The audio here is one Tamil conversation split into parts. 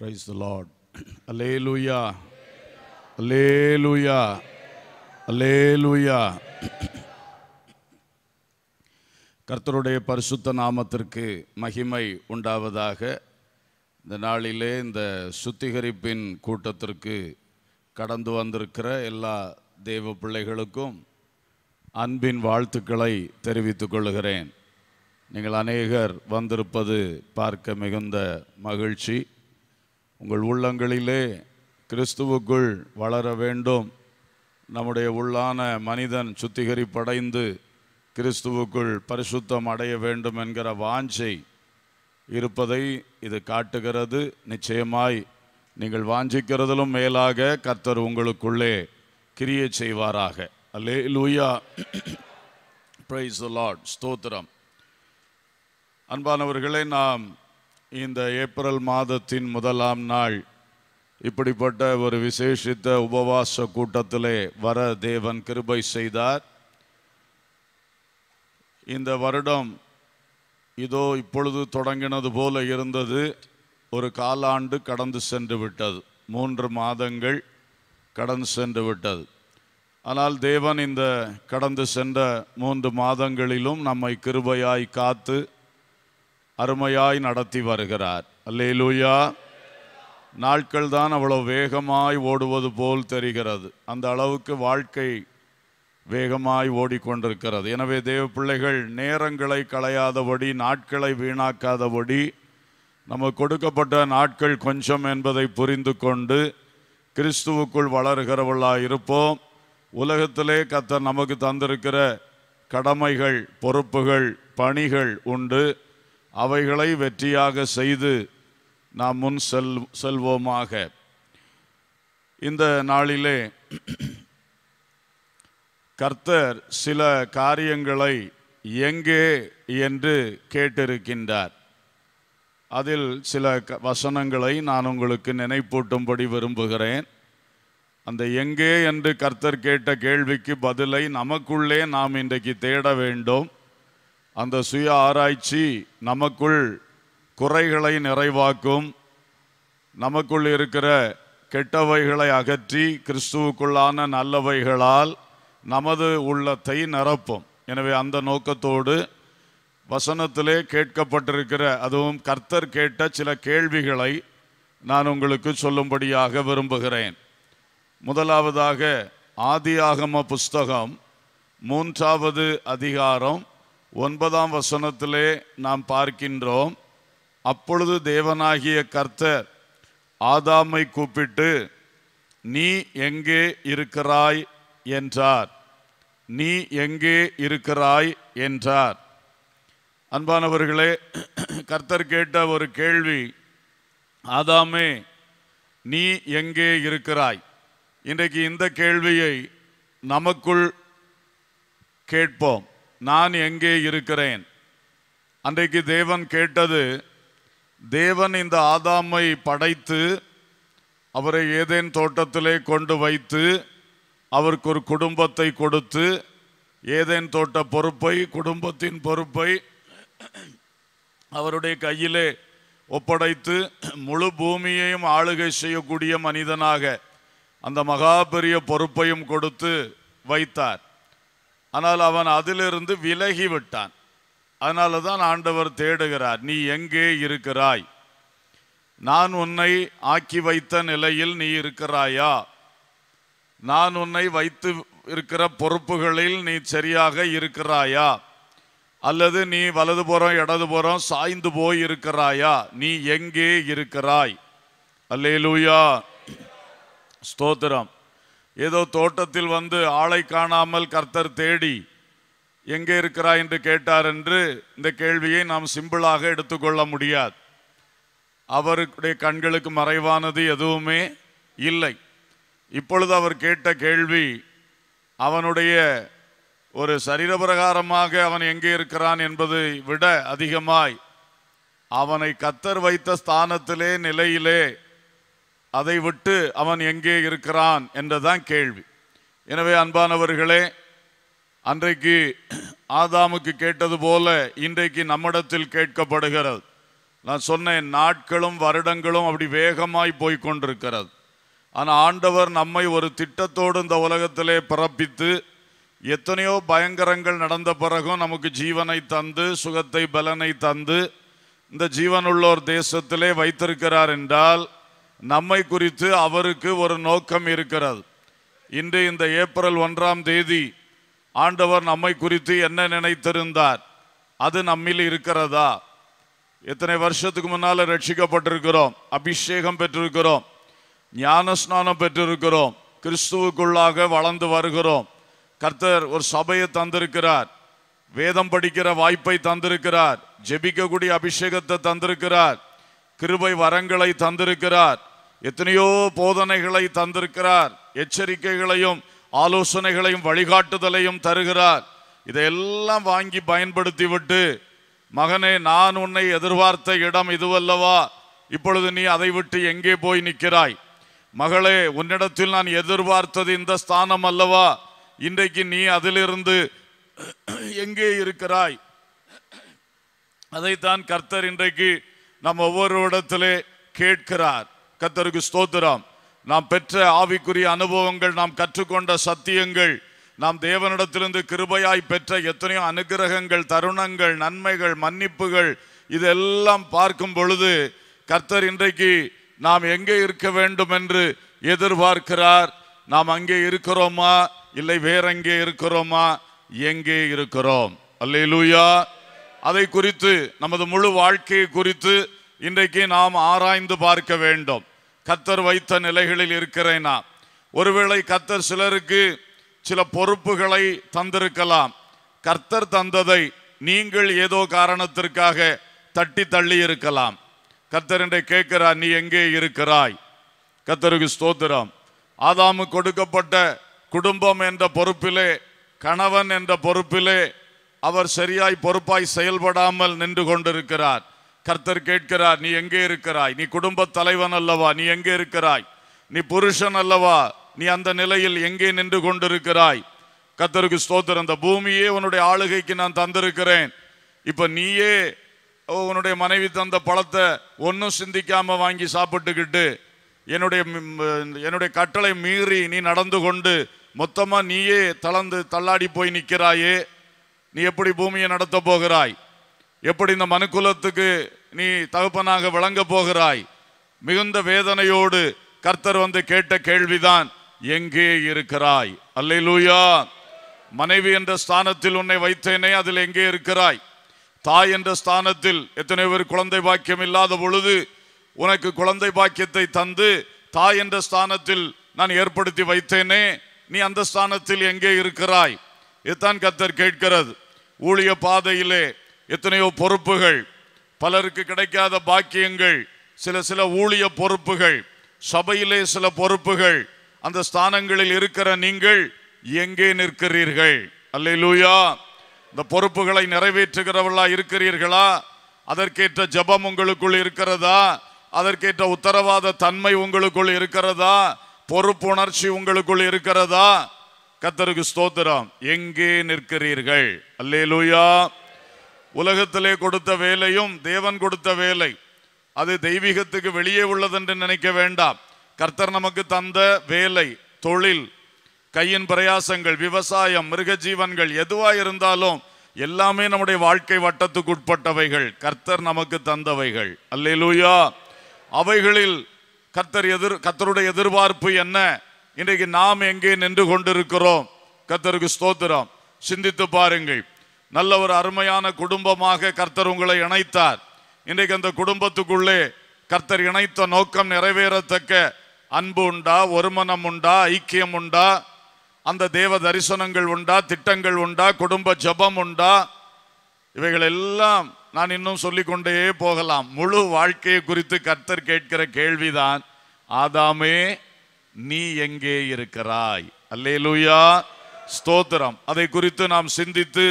பிரைஸ் த லார்ட் அலே லூயா அலே லூயா அலே லூயா கர்த்தருடைய பரிசுத்த நாமத்திற்கு மகிமை உண்டாவதாக இந்த நாளிலே இந்த சுத்திகரிப்பின் கூட்டத்திற்கு கடந்து வந்திருக்கிற எல்லா தெய்வ பிள்ளைகளுக்கும் அன்பின் வாழ்த்துக்களை தெரிவித்துக் கொள்கிறேன் நீங்கள் அநேகர் வந்திருப்பது பார்க்க மிகுந்த மகிழ்ச்சி உங்கள் உள்ளங்களிலே கிறிஸ்துவுக்குள் வளர வேண்டும் நம்முடைய உள்ளான மனிதன் சுத்திகரிப்படைந்து கிறிஸ்துவுக்குள் பரிசுத்தம் அடைய வேண்டும் என்கிற வாஞ்சை இருப்பதை இது காட்டுகிறது நிச்சயமாய் நீங்கள் வாஞ்சிக்கிறதிலும் மேலாக கர்த்தர் உங்களுக்குள்ளே கிரிய செய்வாராக அல்லே லூயா பிரைஸ் லார்ட் ஸ்தோத்திரம் அன்பானவர்களை நாம் இந்த ஏப்ரல் மாதத்தின் முதலாம் நாள் இப்படிப்பட்ட ஒரு விசேஷித்த உபவாச கூட்டத்திலே வர தேவன் கிருபை செய்தார் இந்த வருடம் இதோ இப்பொழுது தொடங்கினது போல இருந்தது ஒரு காலாண்டு கடந்து சென்று விட்டது மூன்று மாதங்கள் கடந்து சென்று விட்டது ஆனால் தேவன் இந்த கடந்து சென்ற மூன்று மாதங்களிலும் நம்மை கிருபையாய் காத்து அருமையாய் நடத்தி வருகிறார் அல்லேலூயா நாட்கள் தான் அவ்வளோ வேகமாய் ஓடுவது போல் தெரிகிறது அந்த அளவுக்கு வாழ்க்கை வேகமாய் ஓடிக்கொண்டிருக்கிறது எனவே தேவ பிள்ளைகள் நேரங்களை களையாதபடி நாட்களை வீணாக்காதபடி நம்ம கொடுக்கப்பட்ட நாட்கள் கொஞ்சம் என்பதை புரிந்து கொண்டு கிறிஸ்துவுக்குள் வளர்கிறவளாக இருப்போம் உலகத்திலே கத்தர் நமக்கு தந்திருக்கிற கடமைகள் பொறுப்புகள் பணிகள் உண்டு அவைகளை வெற்றியாக செய்து நாம் முன் செல் செல்வோமாக இந்த நாளிலே கர்த்தர் சில காரியங்களை எங்கே என்று கேட்டிருக்கின்றார் அதில் சில வசனங்களை நான் உங்களுக்கு நினைப்பூட்டும்படி விரும்புகிறேன் அந்த எங்கே என்று கர்த்தர் கேட்ட கேள்விக்கு பதிலை நமக்குள்ளே நாம் இன்றைக்கு தேட வேண்டும் அந்த சுய ஆராய்ச்சி நமக்குள் குறைகளை நிறைவாக்கும் நமக்குள் இருக்கிற கெட்டவைகளை அகற்றி கிறிஸ்துவுக்குள்ளான நல்லவைகளால் நமது உள்ளத்தை நிரப்பும் எனவே அந்த நோக்கத்தோடு வசனத்திலே கேட்கப்பட்டிருக்கிற அதுவும் கர்த்தர் கேட்ட சில கேள்விகளை நான் உங்களுக்கு சொல்லும்படியாக விரும்புகிறேன் முதலாவதாக ஆதியாகம புஸ்தகம் மூன்றாவது அதிகாரம் ஒன்பதாம் வசனத்திலே நாம் பார்க்கின்றோம் அப்பொழுது தேவனாகிய கர்த்தர் ஆதாமை கூப்பிட்டு நீ எங்கே இருக்கிறாய் என்றார் நீ எங்கே இருக்கிறாய் என்றார் அன்பானவர்களே கர்த்தர் கேட்ட ஒரு கேள்வி ஆதாமே நீ எங்கே இருக்கிறாய் இன்றைக்கு இந்த கேள்வியை நமக்குள் கேட்போம் நான் எங்கே இருக்கிறேன் அன்றைக்கு தேவன் கேட்டது தேவன் இந்த ஆதாமை படைத்து அவரை ஏதேன் தோட்டத்திலே கொண்டு வைத்து அவருக்கு ஒரு குடும்பத்தை கொடுத்து ஏதேன் தோட்ட பொறுப்பை குடும்பத்தின் பொறுப்பை அவருடைய கையிலே ஒப்படைத்து முழு பூமியையும் ஆளுகை செய்யக்கூடிய மனிதனாக அந்த மகா பெரிய பொறுப்பையும் கொடுத்து வைத்தார் ஆனால் அவன் அதிலிருந்து விலகி விட்டான் அதனால தான் ஆண்டவர் தேடுகிறார் நீ எங்கே இருக்கிறாய் நான் உன்னை ஆக்கி வைத்த நிலையில் நீ இருக்கிறாயா நான் உன்னை வைத்து இருக்கிற பொறுப்புகளில் நீ சரியாக இருக்கிறாயா அல்லது நீ வலதுபுறம் இடதுபுறம் சாய்ந்து போய் இருக்கிறாயா நீ எங்கே இருக்கிறாய் அல்லேலூயா ஸ்தோத்திரம் ஏதோ தோட்டத்தில் வந்து ஆளை காணாமல் கர்த்தர் தேடி எங்கே இருக்கிறாய் என்று கேட்டார் என்று இந்த கேள்வியை நாம் சிம்பிளாக எடுத்துக்கொள்ள முடியாது அவருடைய கண்களுக்கு மறைவானது எதுவுமே இல்லை இப்பொழுது அவர் கேட்ட கேள்வி அவனுடைய ஒரு சரீரபிரகாரமாக அவன் எங்கே இருக்கிறான் என்பதை விட அதிகமாய் அவனை கத்தர் வைத்த ஸ்தானத்திலே நிலையிலே அதை விட்டு அவன் எங்கே இருக்கிறான் என்றதான் கேள்வி எனவே அன்பானவர்களே அன்றைக்கு ஆதாமுக்கு கேட்டது போல இன்றைக்கு நம்மிடத்தில் கேட்கப்படுகிறது நான் சொன்னேன் நாட்களும் வருடங்களும் அப்படி வேகமாய் போய்கொண்டிருக்கிறது ஆனால் ஆண்டவர் நம்மை ஒரு திட்டத்தோடு இந்த உலகத்திலே பிறப்பித்து எத்தனையோ பயங்கரங்கள் நடந்த பிறகும் நமக்கு ஜீவனை தந்து சுகத்தை பலனை தந்து இந்த ஜீவனுள்ளோர் தேசத்திலே வைத்திருக்கிறார் என்றால் நம்மை குறித்து அவருக்கு ஒரு நோக்கம் இருக்கிறது இன்று இந்த ஏப்ரல் ஒன்றாம் தேதி ஆண்டவர் நம்மை குறித்து என்ன நினைத்திருந்தார் அது நம்மில் இருக்கிறதா எத்தனை வருஷத்துக்கு முன்னால் ரட்சிக்கப்பட்டிருக்கிறோம் அபிஷேகம் பெற்றிருக்கிறோம் ஞான ஸ்நானம் பெற்றிருக்கிறோம் கிறிஸ்துவுக்குள்ளாக வளர்ந்து வருகிறோம் கர்த்தர் ஒரு சபையை தந்திருக்கிறார் வேதம் படிக்கிற வாய்ப்பை தந்திருக்கிறார் ஜெபிக்கக்கூடிய அபிஷேகத்தை தந்திருக்கிறார் கிருபை வரங்களை தந்திருக்கிறார் எத்தனையோ போதனைகளை தந்திருக்கிறார் எச்சரிக்கைகளையும் ஆலோசனைகளையும் வழிகாட்டுதலையும் தருகிறார் இதையெல்லாம் வாங்கி பயன்படுத்தி விட்டு மகனே நான் உன்னை எதிர்பார்த்த இடம் இதுவல்லவா இப்பொழுது நீ அதை விட்டு எங்கே போய் நிற்கிறாய் மகளே உன்னிடத்தில் நான் எதிர்பார்த்தது இந்த ஸ்தானம் அல்லவா இன்றைக்கு நீ அதிலிருந்து எங்கே இருக்கிறாய் அதைத்தான் கர்த்தர் இன்றைக்கு நம்ம ஒவ்வொரு இடத்திலே கேட்கிறார் கத்தருக்கு ஸ்தோத்திரம் நாம் பெற்ற ஆவிக்குரிய அனுபவங்கள் நாம் கற்றுக்கொண்ட சத்தியங்கள் நாம் தேவனிடத்திலிருந்து கிருபையாய் பெற்ற எத்தனையோ அனுகிரகங்கள் தருணங்கள் நன்மைகள் மன்னிப்புகள் இதெல்லாம் பார்க்கும் பொழுது கர்த்தர் இன்றைக்கு நாம் எங்கே இருக்க வேண்டும் என்று எதிர்பார்க்கிறார் நாம் அங்கே இருக்கிறோமா இல்லை வேறெங்கே இருக்கிறோமா எங்கே இருக்கிறோம் அல்லையிலூயா அதை குறித்து நமது முழு வாழ்க்கையை குறித்து இன்றைக்கு நாம் ஆராய்ந்து பார்க்க வேண்டும் கத்தர் வைத்த நிலைகளில் இருக்கிறேனா ஒருவேளை கத்தர் சிலருக்கு சில பொறுப்புகளை தந்திருக்கலாம் கர்த்தர் தந்ததை நீங்கள் ஏதோ காரணத்திற்காக தட்டி தள்ளி இருக்கலாம் கத்தர் என்றை கேட்கிறார் நீ எங்கே இருக்கிறாய் கத்தருக்கு ஸ்தோத்திரம் ஆதாமு கொடுக்கப்பட்ட குடும்பம் என்ற பொறுப்பிலே கணவன் என்ற பொறுப்பிலே அவர் சரியாய் பொறுப்பாய் செயல்படாமல் நின்று கொண்டிருக்கிறார் கர்த்தர் கேட்கிறார் நீ எங்கே இருக்கிறாய் நீ குடும்ப தலைவன் அல்லவா நீ எங்கே இருக்கிறாய் நீ புருஷன் அல்லவா நீ அந்த நிலையில் எங்கே நின்று கொண்டிருக்கிறாய் கத்தருக்கு ஸ்தோத்திரம் அந்த பூமியே உன்னுடைய ஆளுகைக்கு நான் தந்திருக்கிறேன் இப்ப நீயே உன்னுடைய மனைவி தந்த பழத்தை ஒன்றும் சிந்திக்காம வாங்கி சாப்பிட்டுக்கிட்டு என்னுடைய என்னுடைய கட்டளை மீறி நீ நடந்து கொண்டு மொத்தமா நீயே தளர்ந்து தள்ளாடி போய் நிற்கிறாயே நீ எப்படி பூமியை நடத்த போகிறாய் எப்படி இந்த மனுக்குலத்துக்கு நீ தகுப்பனாக விளங்க போகிறாய் மிகுந்த வேதனையோடு கர்த்தர் வந்து கேட்ட கேள்விதான் எங்கே இருக்கிறாய் அல்லை மனைவி என்ற ஸ்தானத்தில் உன்னை வைத்தேனே அதில் எங்கே இருக்கிறாய் தாய் என்ற ஸ்தானத்தில் எத்தனை பேர் குழந்தை பாக்கியம் இல்லாத பொழுது உனக்கு குழந்தை பாக்கியத்தை தந்து தாய் என்ற ஸ்தானத்தில் நான் ஏற்படுத்தி வைத்தேனே நீ அந்த ஸ்தானத்தில் எங்கே இருக்கிறாய் இதுதான் கத்தர் கேட்கிறது ஊழிய பாதையிலே எத்தனையோ பொறுப்புகள் பலருக்கு கிடைக்காத பாக்கியங்கள் சில சில ஊழிய பொறுப்புகள் சபையிலே சில பொறுப்புகள் அந்த ஸ்தானங்களில் இருக்கிற நீங்கள் எங்கே நிற்கிறீர்கள் லூயா இந்த பொறுப்புகளை நிறைவேற்றுகிறவர்களா இருக்கிறீர்களா அதற்கேற்ற ஜபம் உங்களுக்குள் இருக்கிறதா அதற்கேற்ற உத்தரவாத தன்மை உங்களுக்குள் இருக்கிறதா பொறுப்புணர்ச்சி உங்களுக்குள் இருக்கிறதா கத்தருக்கு ஸ்தோத்திரம் எங்கே நிற்கிறீர்கள் அல்லேலூயா உலகத்திலே கொடுத்த வேலையும் தேவன் கொடுத்த வேலை அது தெய்வீகத்துக்கு வெளியே உள்ளதென்று நினைக்க வேண்டாம் கர்த்தர் நமக்கு தந்த வேலை தொழில் கையின் பிரயாசங்கள் விவசாயம் மிருக ஜீவன்கள் எதுவா இருந்தாலும் எல்லாமே நம்முடைய வாழ்க்கை வட்டத்துக்கு உட்பட்டவைகள் கர்த்தர் நமக்கு தந்தவைகள் அல்லேலூயா அவைகளில் கர்த்தர் எதிர் கர்த்தருடைய எதிர்பார்ப்பு என்ன இன்றைக்கு நாம் எங்கே நின்று கொண்டிருக்கிறோம் கர்த்தருக்கு ஸ்தோத்திரம் சிந்தித்து பாருங்கள் நல்ல ஒரு அருமையான குடும்பமாக கர்த்தர் உங்களை இணைத்தார் இன்றைக்கு அந்த குடும்பத்துக்குள்ளே கர்த்தர் இணைத்த நோக்கம் நிறைவேறத்தக்க அன்பு உண்டா ஒருமனம் உண்டா ஐக்கியம் உண்டா அந்த தேவ தரிசனங்கள் உண்டா திட்டங்கள் உண்டா குடும்ப ஜபம் உண்டா இவைகள் எல்லாம் நான் இன்னும் சொல்லிக்கொண்டே போகலாம் முழு வாழ்க்கையை குறித்து கர்த்தர் கேட்கிற கேள்விதான் ஆதாமே நீ எங்கே இருக்கிறாய் அல்லேலூயா ஸ்தோத்திரம் அதை குறித்து நாம் சிந்தித்து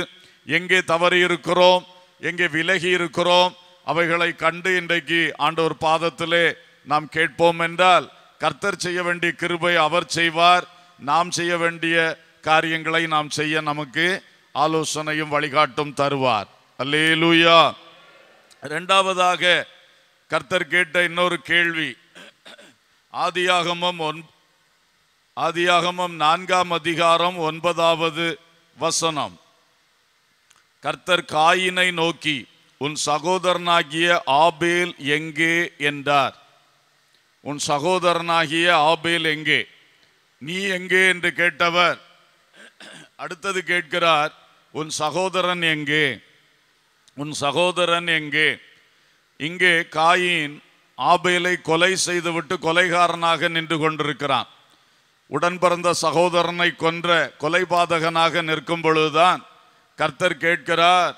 எங்கே தவறி இருக்கிறோம் எங்கே விலகி இருக்கிறோம் அவைகளை கண்டு இன்றைக்கு ஆண்டவர் பாதத்திலே நாம் கேட்போம் என்றால் கர்த்தர் செய்ய வேண்டிய கிருபை அவர் செய்வார் நாம் செய்ய வேண்டிய காரியங்களை நாம் செய்ய நமக்கு ஆலோசனையும் வழிகாட்டும் தருவார் அல்லேலூயா ரெண்டாவதாக கர்த்தர் கேட்ட இன்னொரு கேள்வி ஆதியாகமம் ஒன் ஆதியாகமம் நான்காம் அதிகாரம் ஒன்பதாவது வசனம் கர்த்தர் காயினை நோக்கி உன் சகோதரனாகிய ஆபேல் எங்கே என்றார் உன் சகோதரனாகிய ஆபேல் எங்கே நீ எங்கே என்று கேட்டவர் அடுத்தது கேட்கிறார் உன் சகோதரன் எங்கே உன் சகோதரன் எங்கே இங்கே காயின் ஆபேலை கொலை செய்துவிட்டு கொலைகாரனாக நின்று கொண்டிருக்கிறான் உடன் பிறந்த சகோதரனை கொன்ற கொலைபாதகனாக நிற்கும் பொழுதுதான் கர்த்தர் கேட்கிறார்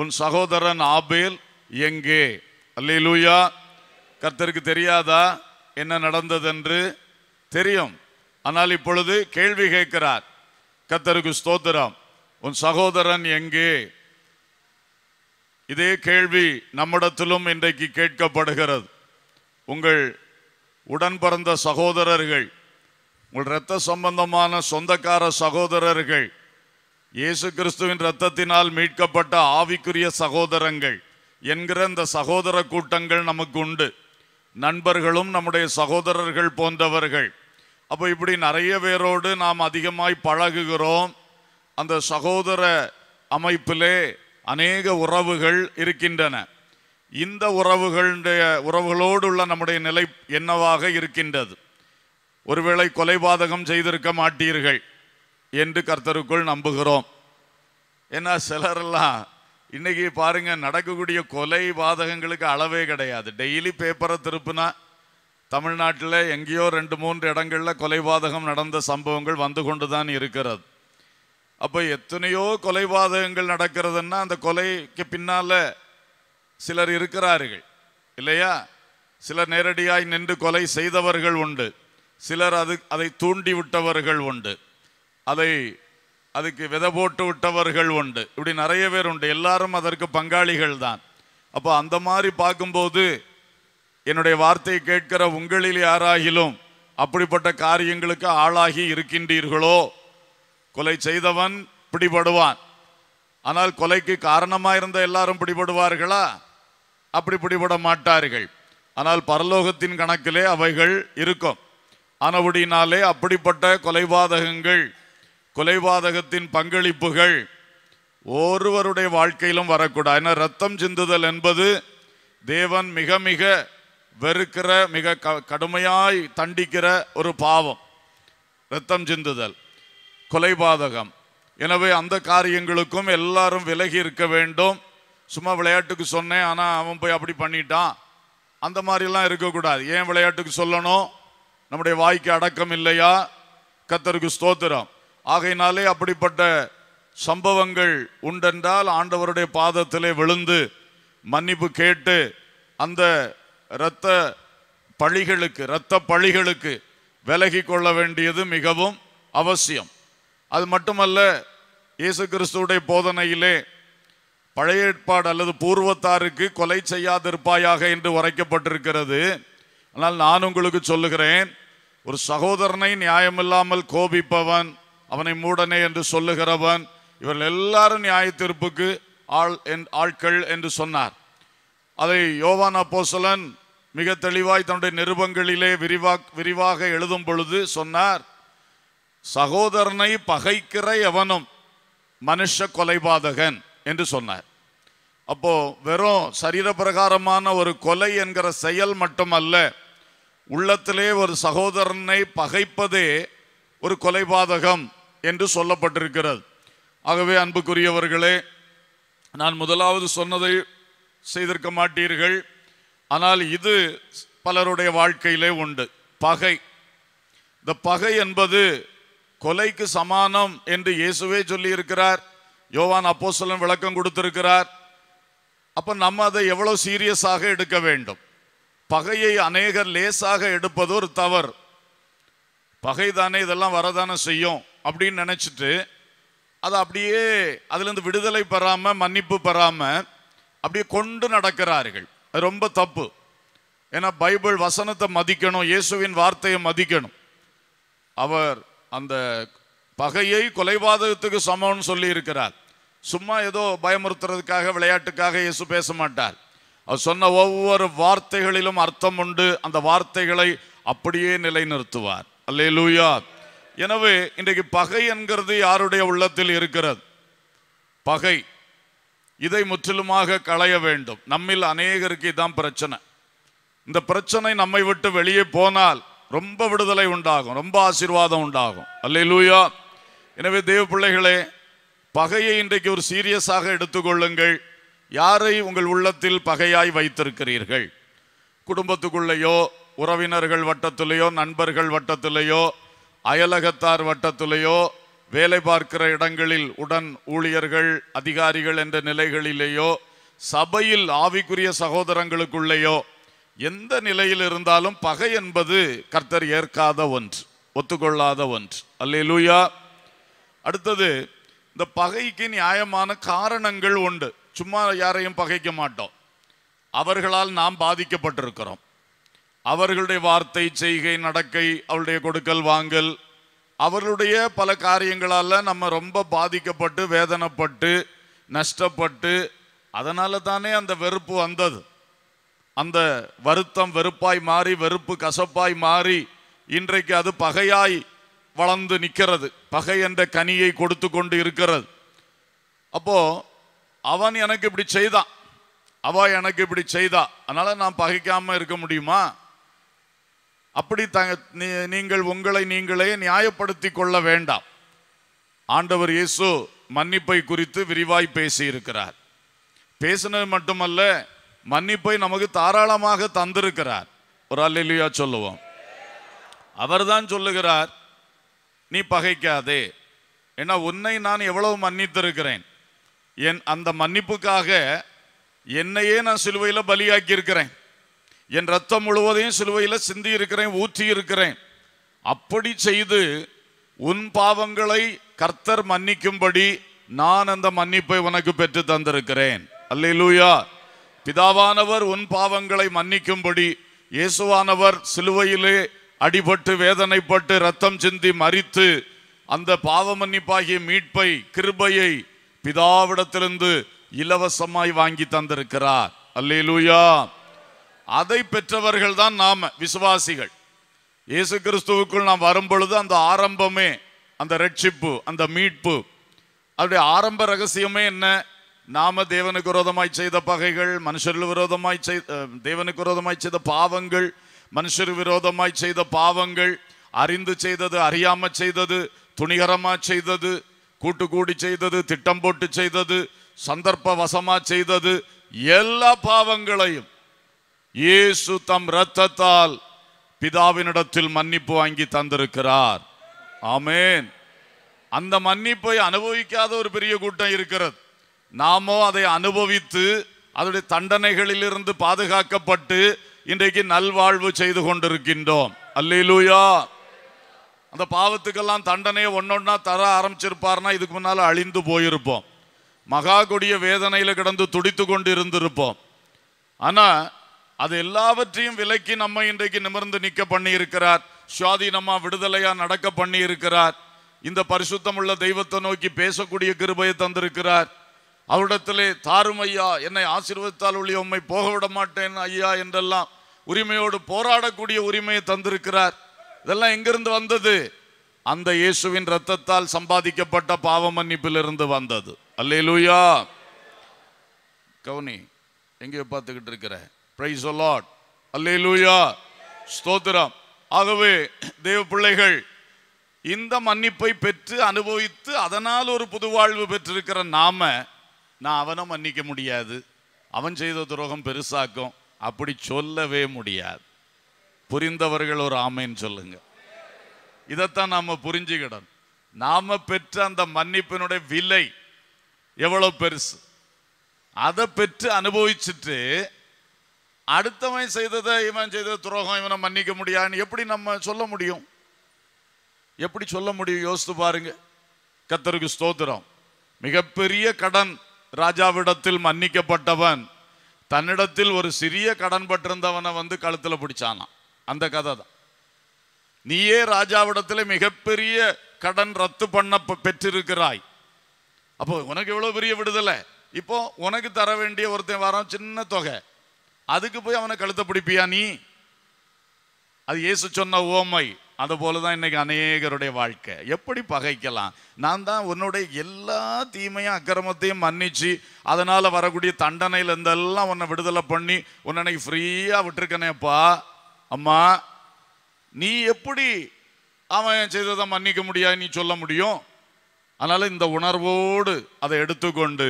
உன் சகோதரன் ஆபேல் எங்கே அல்லே லூயா கர்த்தருக்கு தெரியாதா என்ன நடந்ததென்று தெரியும் ஆனால் இப்பொழுது கேள்வி கேட்கிறார் கர்த்தருக்கு ஸ்தோத்திரம் உன் சகோதரன் எங்கே இதே கேள்வி நம்மிடத்திலும் இன்றைக்கு கேட்கப்படுகிறது உங்கள் உடன் பிறந்த சகோதரர்கள் உங்கள் இரத்த சம்பந்தமான சொந்தக்கார சகோதரர்கள் இயேசு கிறிஸ்துவின் ரத்தத்தினால் மீட்கப்பட்ட ஆவிக்குரிய சகோதரங்கள் என்கிற இந்த சகோதர கூட்டங்கள் நமக்கு உண்டு நண்பர்களும் நம்முடைய சகோதரர்கள் போன்றவர்கள் அப்போ இப்படி நிறைய பேரோடு நாம் அதிகமாய் பழகுகிறோம் அந்த சகோதர அமைப்பிலே அநேக உறவுகள் இருக்கின்றன இந்த உறவுகளுடைய உறவுகளோடு உள்ள நம்முடைய நிலை என்னவாக இருக்கின்றது ஒருவேளை கொலைபாதகம் செய்திருக்க மாட்டீர்கள் என்று கர்த்தருக்குள் நம்புகிறோம் ஏன்னா சிலரெல்லாம் இன்னைக்கு பாருங்க நடக்கக்கூடிய கொலை பாதகங்களுக்கு அளவே கிடையாது டெய்லி பேப்பரை திருப்புனா தமிழ்நாட்டில் எங்கேயோ ரெண்டு மூன்று இடங்களில் பாதகம் நடந்த சம்பவங்கள் வந்து கொண்டு தான் இருக்கிறது அப்போ எத்தனையோ பாதகங்கள் நடக்கிறதுன்னா அந்த கொலைக்கு பின்னால் சிலர் இருக்கிறார்கள் இல்லையா சிலர் நேரடியாய் நின்று கொலை செய்தவர்கள் உண்டு சிலர் அது அதை தூண்டி விட்டவர்கள் உண்டு அதை அதுக்கு விதை போட்டு விட்டவர்கள் உண்டு இப்படி நிறைய பேர் உண்டு எல்லாரும் அதற்கு பங்காளிகள் தான் அப்போ அந்த மாதிரி பார்க்கும்போது என்னுடைய வார்த்தையை கேட்கிற உங்களில் யாராகிலும் அப்படிப்பட்ட காரியங்களுக்கு ஆளாகி இருக்கின்றீர்களோ கொலை செய்தவன் பிடிபடுவான் ஆனால் கொலைக்கு காரணமாக இருந்த எல்லாரும் பிடிபடுவார்களா அப்படி பிடிபட மாட்டார்கள் ஆனால் பரலோகத்தின் கணக்கிலே அவைகள் இருக்கும் ஆனபடினாலே அப்படிப்பட்ட கொலைபாதகங்கள் கொலைபாதகத்தின் பங்களிப்புகள் ஒருவருடைய வாழ்க்கையிலும் வரக்கூடாது ஏன்னா ரத்தம் சிந்துதல் என்பது தேவன் மிக மிக வெறுக்கிற மிக கடுமையாய் தண்டிக்கிற ஒரு பாவம் ரத்தம் சிந்துதல் கொலைபாதகம் எனவே அந்த காரியங்களுக்கும் எல்லாரும் விலகி இருக்க வேண்டும் சும்மா விளையாட்டுக்கு சொன்னேன் ஆனால் அவன் போய் அப்படி பண்ணிட்டான் அந்த மாதிரிலாம் இருக்கக்கூடாது ஏன் விளையாட்டுக்கு சொல்லணும் நம்முடைய வாய்க்கு அடக்கம் இல்லையா கத்தருக்கு ஸ்தோத்திரம் ஆகையினாலே அப்படிப்பட்ட சம்பவங்கள் உண்டென்றால் ஆண்டவருடைய பாதத்திலே விழுந்து மன்னிப்பு கேட்டு அந்த இரத்த பழிகளுக்கு இரத்த பழிகளுக்கு விலகி கொள்ள வேண்டியது மிகவும் அவசியம் அது மட்டுமல்ல இயேசு கிறிஸ்துடைய போதனையிலே பழைய ஏற்பாடு அல்லது பூர்வத்தாருக்கு கொலை செய்யாதிருப்பாயாக என்று உரைக்கப்பட்டிருக்கிறது ஆனால் நான் உங்களுக்கு சொல்லுகிறேன் ஒரு சகோதரனை நியாயமில்லாமல் கோபிப்பவன் அவனை மூடனே என்று சொல்லுகிறவன் இவர்கள் எல்லாரும் நியாய தீர்ப்புக்கு ஆள் என் ஆட்கள் என்று சொன்னார் அதை யோவான் அப்போசலன் மிக தெளிவாய் தன்னுடைய நிருபங்களிலே விரிவா விரிவாக எழுதும் பொழுது சொன்னார் சகோதரனை பகைக்கிற எவனும் மனுஷ கொலைபாதகன் என்று சொன்னார் அப்போ வெறும் சரீரப்பிரகாரமான ஒரு கொலை என்கிற செயல் மட்டுமல்ல உள்ளத்திலே ஒரு சகோதரனை பகைப்பதே ஒரு கொலைபாதகம் என்று சொல்லப்பட்டிருக்கிறது ஆகவே அன்புக்குரியவர்களே நான் முதலாவது சொன்னதை செய்திருக்க மாட்டீர்கள் ஆனால் இது பலருடைய வாழ்க்கையிலே உண்டு பகை இந்த பகை என்பது கொலைக்கு சமானம் என்று இயேசுவே சொல்லியிருக்கிறார் யோவான் அப்போசலன் விளக்கம் கொடுத்திருக்கிறார் அப்போ நம்ம அதை எவ்வளோ சீரியஸாக எடுக்க வேண்டும் பகையை அநேகர் லேசாக எடுப்பது ஒரு தவறு பகைதானே இதெல்லாம் வரதானே செய்யும் அப்படின்னு நினச்சிட்டு அதை அப்படியே அதுலேருந்து விடுதலை பெறாமல் மன்னிப்பு பெறாமல் அப்படியே கொண்டு நடக்கிறார்கள் அது ரொம்ப தப்பு ஏன்னா பைபிள் வசனத்தை மதிக்கணும் இயேசுவின் வார்த்தையை மதிக்கணும் அவர் அந்த பகையை கொலைபாதகத்துக்கு சமம்னு சொல்லி இருக்கிறார் சும்மா ஏதோ பயமுறுத்துறதுக்காக விளையாட்டுக்காக இயேசு பேச மாட்டார் அவர் சொன்ன ஒவ்வொரு வார்த்தைகளிலும் அர்த்தம் உண்டு அந்த வார்த்தைகளை அப்படியே நிலைநிறுத்துவார் அல்லே லூயா எனவே இன்றைக்கு பகை என்கிறது யாருடைய உள்ளத்தில் இருக்கிறது பகை இதை முற்றிலுமாக களைய வேண்டும் நம்மில் அநேகருக்கு தான் பிரச்சனை இந்த பிரச்சனை நம்மை விட்டு வெளியே போனால் ரொம்ப விடுதலை உண்டாகும் ரொம்ப ஆசீர்வாதம் உண்டாகும் அல்ல லூயா எனவே தெய்வ பிள்ளைகளே பகையை இன்றைக்கு ஒரு சீரியஸாக எடுத்துக்கொள்ளுங்கள் யாரை உங்கள் உள்ளத்தில் பகையாய் வைத்திருக்கிறீர்கள் குடும்பத்துக்குள்ளேயோ உறவினர்கள் வட்டத்திலேயோ நண்பர்கள் வட்டத்திலேயோ அயலகத்தார் வட்டத்திலேயோ வேலை பார்க்கிற இடங்களில் உடன் ஊழியர்கள் அதிகாரிகள் என்ற நிலைகளிலேயோ சபையில் ஆவிக்குரிய சகோதரங்களுக்குள்ளேயோ எந்த நிலையில் இருந்தாலும் பகை என்பது கர்த்தர் ஏற்காத ஒன்று ஒத்துக்கொள்ளாத ஒன்று அல்லேலூயா அடுத்தது இந்த பகைக்கு நியாயமான காரணங்கள் உண்டு சும்மா யாரையும் பகைக்க மாட்டோம் அவர்களால் நாம் பாதிக்கப்பட்டிருக்கிறோம் அவர்களுடைய வார்த்தை செய்கை நடக்கை அவருடைய கொடுக்கல் வாங்கல் அவர்களுடைய பல காரியங்களால் நம்ம ரொம்ப பாதிக்கப்பட்டு வேதனைப்பட்டு நஷ்டப்பட்டு அதனால தானே அந்த வெறுப்பு வந்தது அந்த வருத்தம் வெறுப்பாய் மாறி வெறுப்பு கசப்பாய் மாறி இன்றைக்கு அது பகையாய் வளர்ந்து நிற்கிறது பகை என்ற கனியை கொடுத்து கொண்டு இருக்கிறது அப்போ அவன் எனக்கு இப்படி செய்தான் அவ எனக்கு இப்படி செய்தா அதனால நான் பகைக்காம இருக்க முடியுமா அப்படி நீங்கள் உங்களை நீங்களே நியாயப்படுத்தி கொள்ள வேண்டாம் ஆண்டவர் இயேசு மன்னிப்பை குறித்து விரிவாய் பேசியிருக்கிறார் பேசினது மட்டுமல்ல மன்னிப்பை நமக்கு தாராளமாக தந்திருக்கிறார் ஒரு அல்லா சொல்லுவோம் அவர்தான் சொல்லுகிறார் நீ பகைக்காதே ஏன்னா உன்னை நான் எவ்வளவு மன்னித்திருக்கிறேன் என் அந்த மன்னிப்புக்காக என்னையே நான் சிலுவையில் பலியாக்கியிருக்கிறேன் என் ரத்தம் முழுவதையும் சிலுவையில் சிந்தி இருக்கிறேன் ஊற்றி இருக்கிறேன் அப்படி செய்து உன் பாவங்களை கர்த்தர் மன்னிக்கும்படி நான் அந்த மன்னிப்பை உனக்கு பெற்று தந்திருக்கிறேன் அல்லூயா பிதாவானவர் உன் பாவங்களை மன்னிக்கும்படி இயேசுவானவர் சிலுவையிலே அடிபட்டு வேதனைப்பட்டு ரத்தம் சிந்தி மறித்து அந்த பாவ மன்னிப்பாகிய மீட்பை கிருபையை பிதாவிடத்திலிருந்து இலவசமாய் வாங்கி தந்திருக்கிறார் அல்லையிலூயா அதை பெற்றவர்கள் தான் நாம் விசுவாசிகள் இயேசு கிறிஸ்துவுக்குள் நாம் வரும்பொழுது அந்த ஆரம்பமே அந்த ரட்சிப்பு அந்த மீட்பு அதோடைய ஆரம்ப ரகசியமே என்ன நாம தேவனுக்கு விரோதமாய் செய்த பகைகள் மனுஷர்கள் விரோதமாய் செய்த தேவனுக்கு விரோதமாய் செய்த பாவங்கள் மனுஷர் விரோதமாய் செய்த பாவங்கள் அறிந்து செய்தது அறியாம செய்தது துணிகரமா செய்தது கூட்டு கூடி செய்தது திட்டம் போட்டு செய்தது சந்தர்ப்ப வசமா செய்தது எல்லா பாவங்களையும் இயேசு தம் ரத்தத்தால் பிதாவினிடத்தில் மன்னிப்பு வாங்கி தந்திருக்கிறார் ஆமேன் அந்த மன்னிப்பை அனுபவிக்காத ஒரு பெரிய கூட்டம் இருக்கிறது நாமோ அதை அனுபவித்து அதனுடைய தண்டனைகளிலிருந்து பாதுகாக்கப்பட்டு இன்றைக்கு நல்வாழ்வு செய்து கொண்டிருக்கின்றோம் அல்லையிலூயா அந்த பாவத்துக்கெல்லாம் தண்டனையை ஒன்னொன்னா தர ஆரம்பிச்சிருப்பார்னா இதுக்கு முன்னால் அழிந்து போயிருப்போம் மகா கொடிய வேதனையில் கிடந்து துடித்து கொண்டு இருந்திருப்போம் ஆனால் அது எல்லாவற்றையும் விலக்கி நம்ம இன்றைக்கு நிமிர்ந்து நிற்க பண்ணி இருக்கிறார் சுவாதீனமா விடுதலையா நடக்க பண்ணி இருக்கிறார் இந்த பரிசுத்தம் உள்ள தெய்வத்தை நோக்கி பேசக்கூடிய கிருபையை தந்திருக்கிறார் அவரிடத்திலே தாரும் ஐயா என்னை ஆசீர்வதித்தால் உள்ளி உண்மை போக விட மாட்டேன் ஐயா என்றெல்லாம் உரிமையோடு போராடக்கூடிய உரிமையை தந்திருக்கிறார் இதெல்லாம் எங்கிருந்து வந்தது அந்த இயேசுவின் ரத்தத்தால் சம்பாதிக்கப்பட்ட பாவ மன்னிப்பிலிருந்து வந்தது அல்லேலூயா கவுனி எங்கேயோ பார்த்துக்கிட்டு இருக்கிறேன் பிரைஸ் லார்ட் அல்லே லூயா ஸ்தோத்திரம் ஆகவே தேவ பிள்ளைகள் இந்த மன்னிப்பை பெற்று அனுபவித்து அதனால் ஒரு புது வாழ்வு பெற்றிருக்கிற நாம நான் அவனை மன்னிக்க முடியாது அவன் செய்த துரோகம் பெருசாக்கும் அப்படி சொல்லவே முடியாது புரிந்தவர்கள் ஒரு ஆமைன்னு சொல்லுங்க இதைத்தான் நாம் புரிஞ்சுக்கிடணும் நாம பெற்ற அந்த மன்னிப்பினுடைய விலை எவ்வளோ பெருசு அதை பெற்று அனுபவிச்சுட்டு அடுத்தவன் செய்ததை இவன் செய்த துரோகம் இவனை மன்னிக்க முடியான்னு எப்படி நம்ம சொல்ல முடியும் எப்படி சொல்ல முடியும் யோசித்து பாருங்க கத்தருக்கு ஸ்தோத்திரம் மிகப்பெரிய கடன் ராஜாவிடத்தில் மன்னிக்கப்பட்டவன் தன்னிடத்தில் ஒரு சிறிய கடன் பட்டிருந்தவனை வந்து கழுத்தில் பிடிச்சானான் அந்த கதை தான் நீயே ராஜாவிடத்தில் மிகப்பெரிய கடன் ரத்து பண்ண பெற்றிருக்கிறாய் அப்போ உனக்கு எவ்வளோ பெரிய விடுதலை இப்போ உனக்கு தர வேண்டிய ஒருத்தன் வரான் சின்ன தொகை அதுக்கு போய் அவனை கழுத்தை பிடிப்பியா நீ அது இயேசு சொன்ன ஓமை அது போல தான் இன்னைக்கு அநேகருடைய வாழ்க்கை எப்படி பகைக்கலாம் நான் தான் உன்னுடைய எல்லா தீமையும் அக்கிரமத்தையும் மன்னிச்சு அதனால் வரக்கூடிய எல்லாம் உன்னை விடுதலை பண்ணி உன்னை அன்னைக்கு ஃப்ரீயாக விட்டுருக்கனேப்பா அம்மா நீ எப்படி அவன் செய்ததை மன்னிக்க முடியாது நீ சொல்ல முடியும் அதனால் இந்த உணர்வோடு அதை எடுத்துக்கொண்டு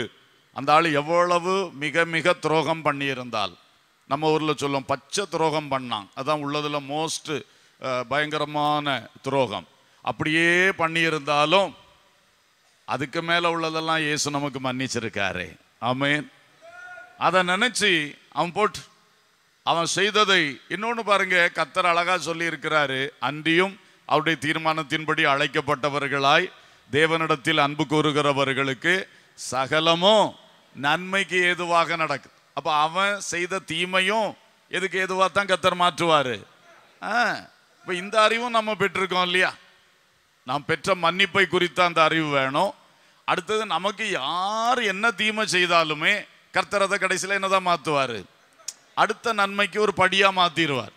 அந்த ஆள் எவ்வளவு மிக மிக துரோகம் பண்ணியிருந்தால் நம்ம ஊரில் சொல்லும் பச்சை துரோகம் பண்ணான் அதான் உள்ளதில் மோஸ்ட்டு பயங்கரமான துரோகம் அப்படியே பண்ணியிருந்தாலும் அதுக்கு மேலே உள்ளதெல்லாம் இயேசு நமக்கு மன்னிச்சிருக்காரு ஆமேன் அதை நினச்சி அவன் போட்டு அவன் செய்ததை இன்னொன்று பாருங்க கத்தர் அழகாக சொல்லியிருக்கிறாரு அன்றியும் அவருடைய தீர்மானத்தின்படி அழைக்கப்பட்டவர்களாய் தேவனிடத்தில் அன்பு கூறுகிறவர்களுக்கு சகலமும் நன்மைக்கு ஏதுவாக நடக்கும் அப்போ அவன் செய்த தீமையும் எதுக்கு எதுவாக தான் கத்தர் மாற்றுவார் இப்போ இந்த அறிவும் நம்ம பெற்றிருக்கோம் இல்லையா நாம் பெற்ற மன்னிப்பை குறித்த அந்த அறிவு வேணும் அடுத்தது நமக்கு யார் என்ன தீமை செய்தாலுமே கர்த்தர் அதை கடைசியில் என்னதான் மாற்றுவார் அடுத்த நன்மைக்கு ஒரு படியாக மாற்றிடுவார்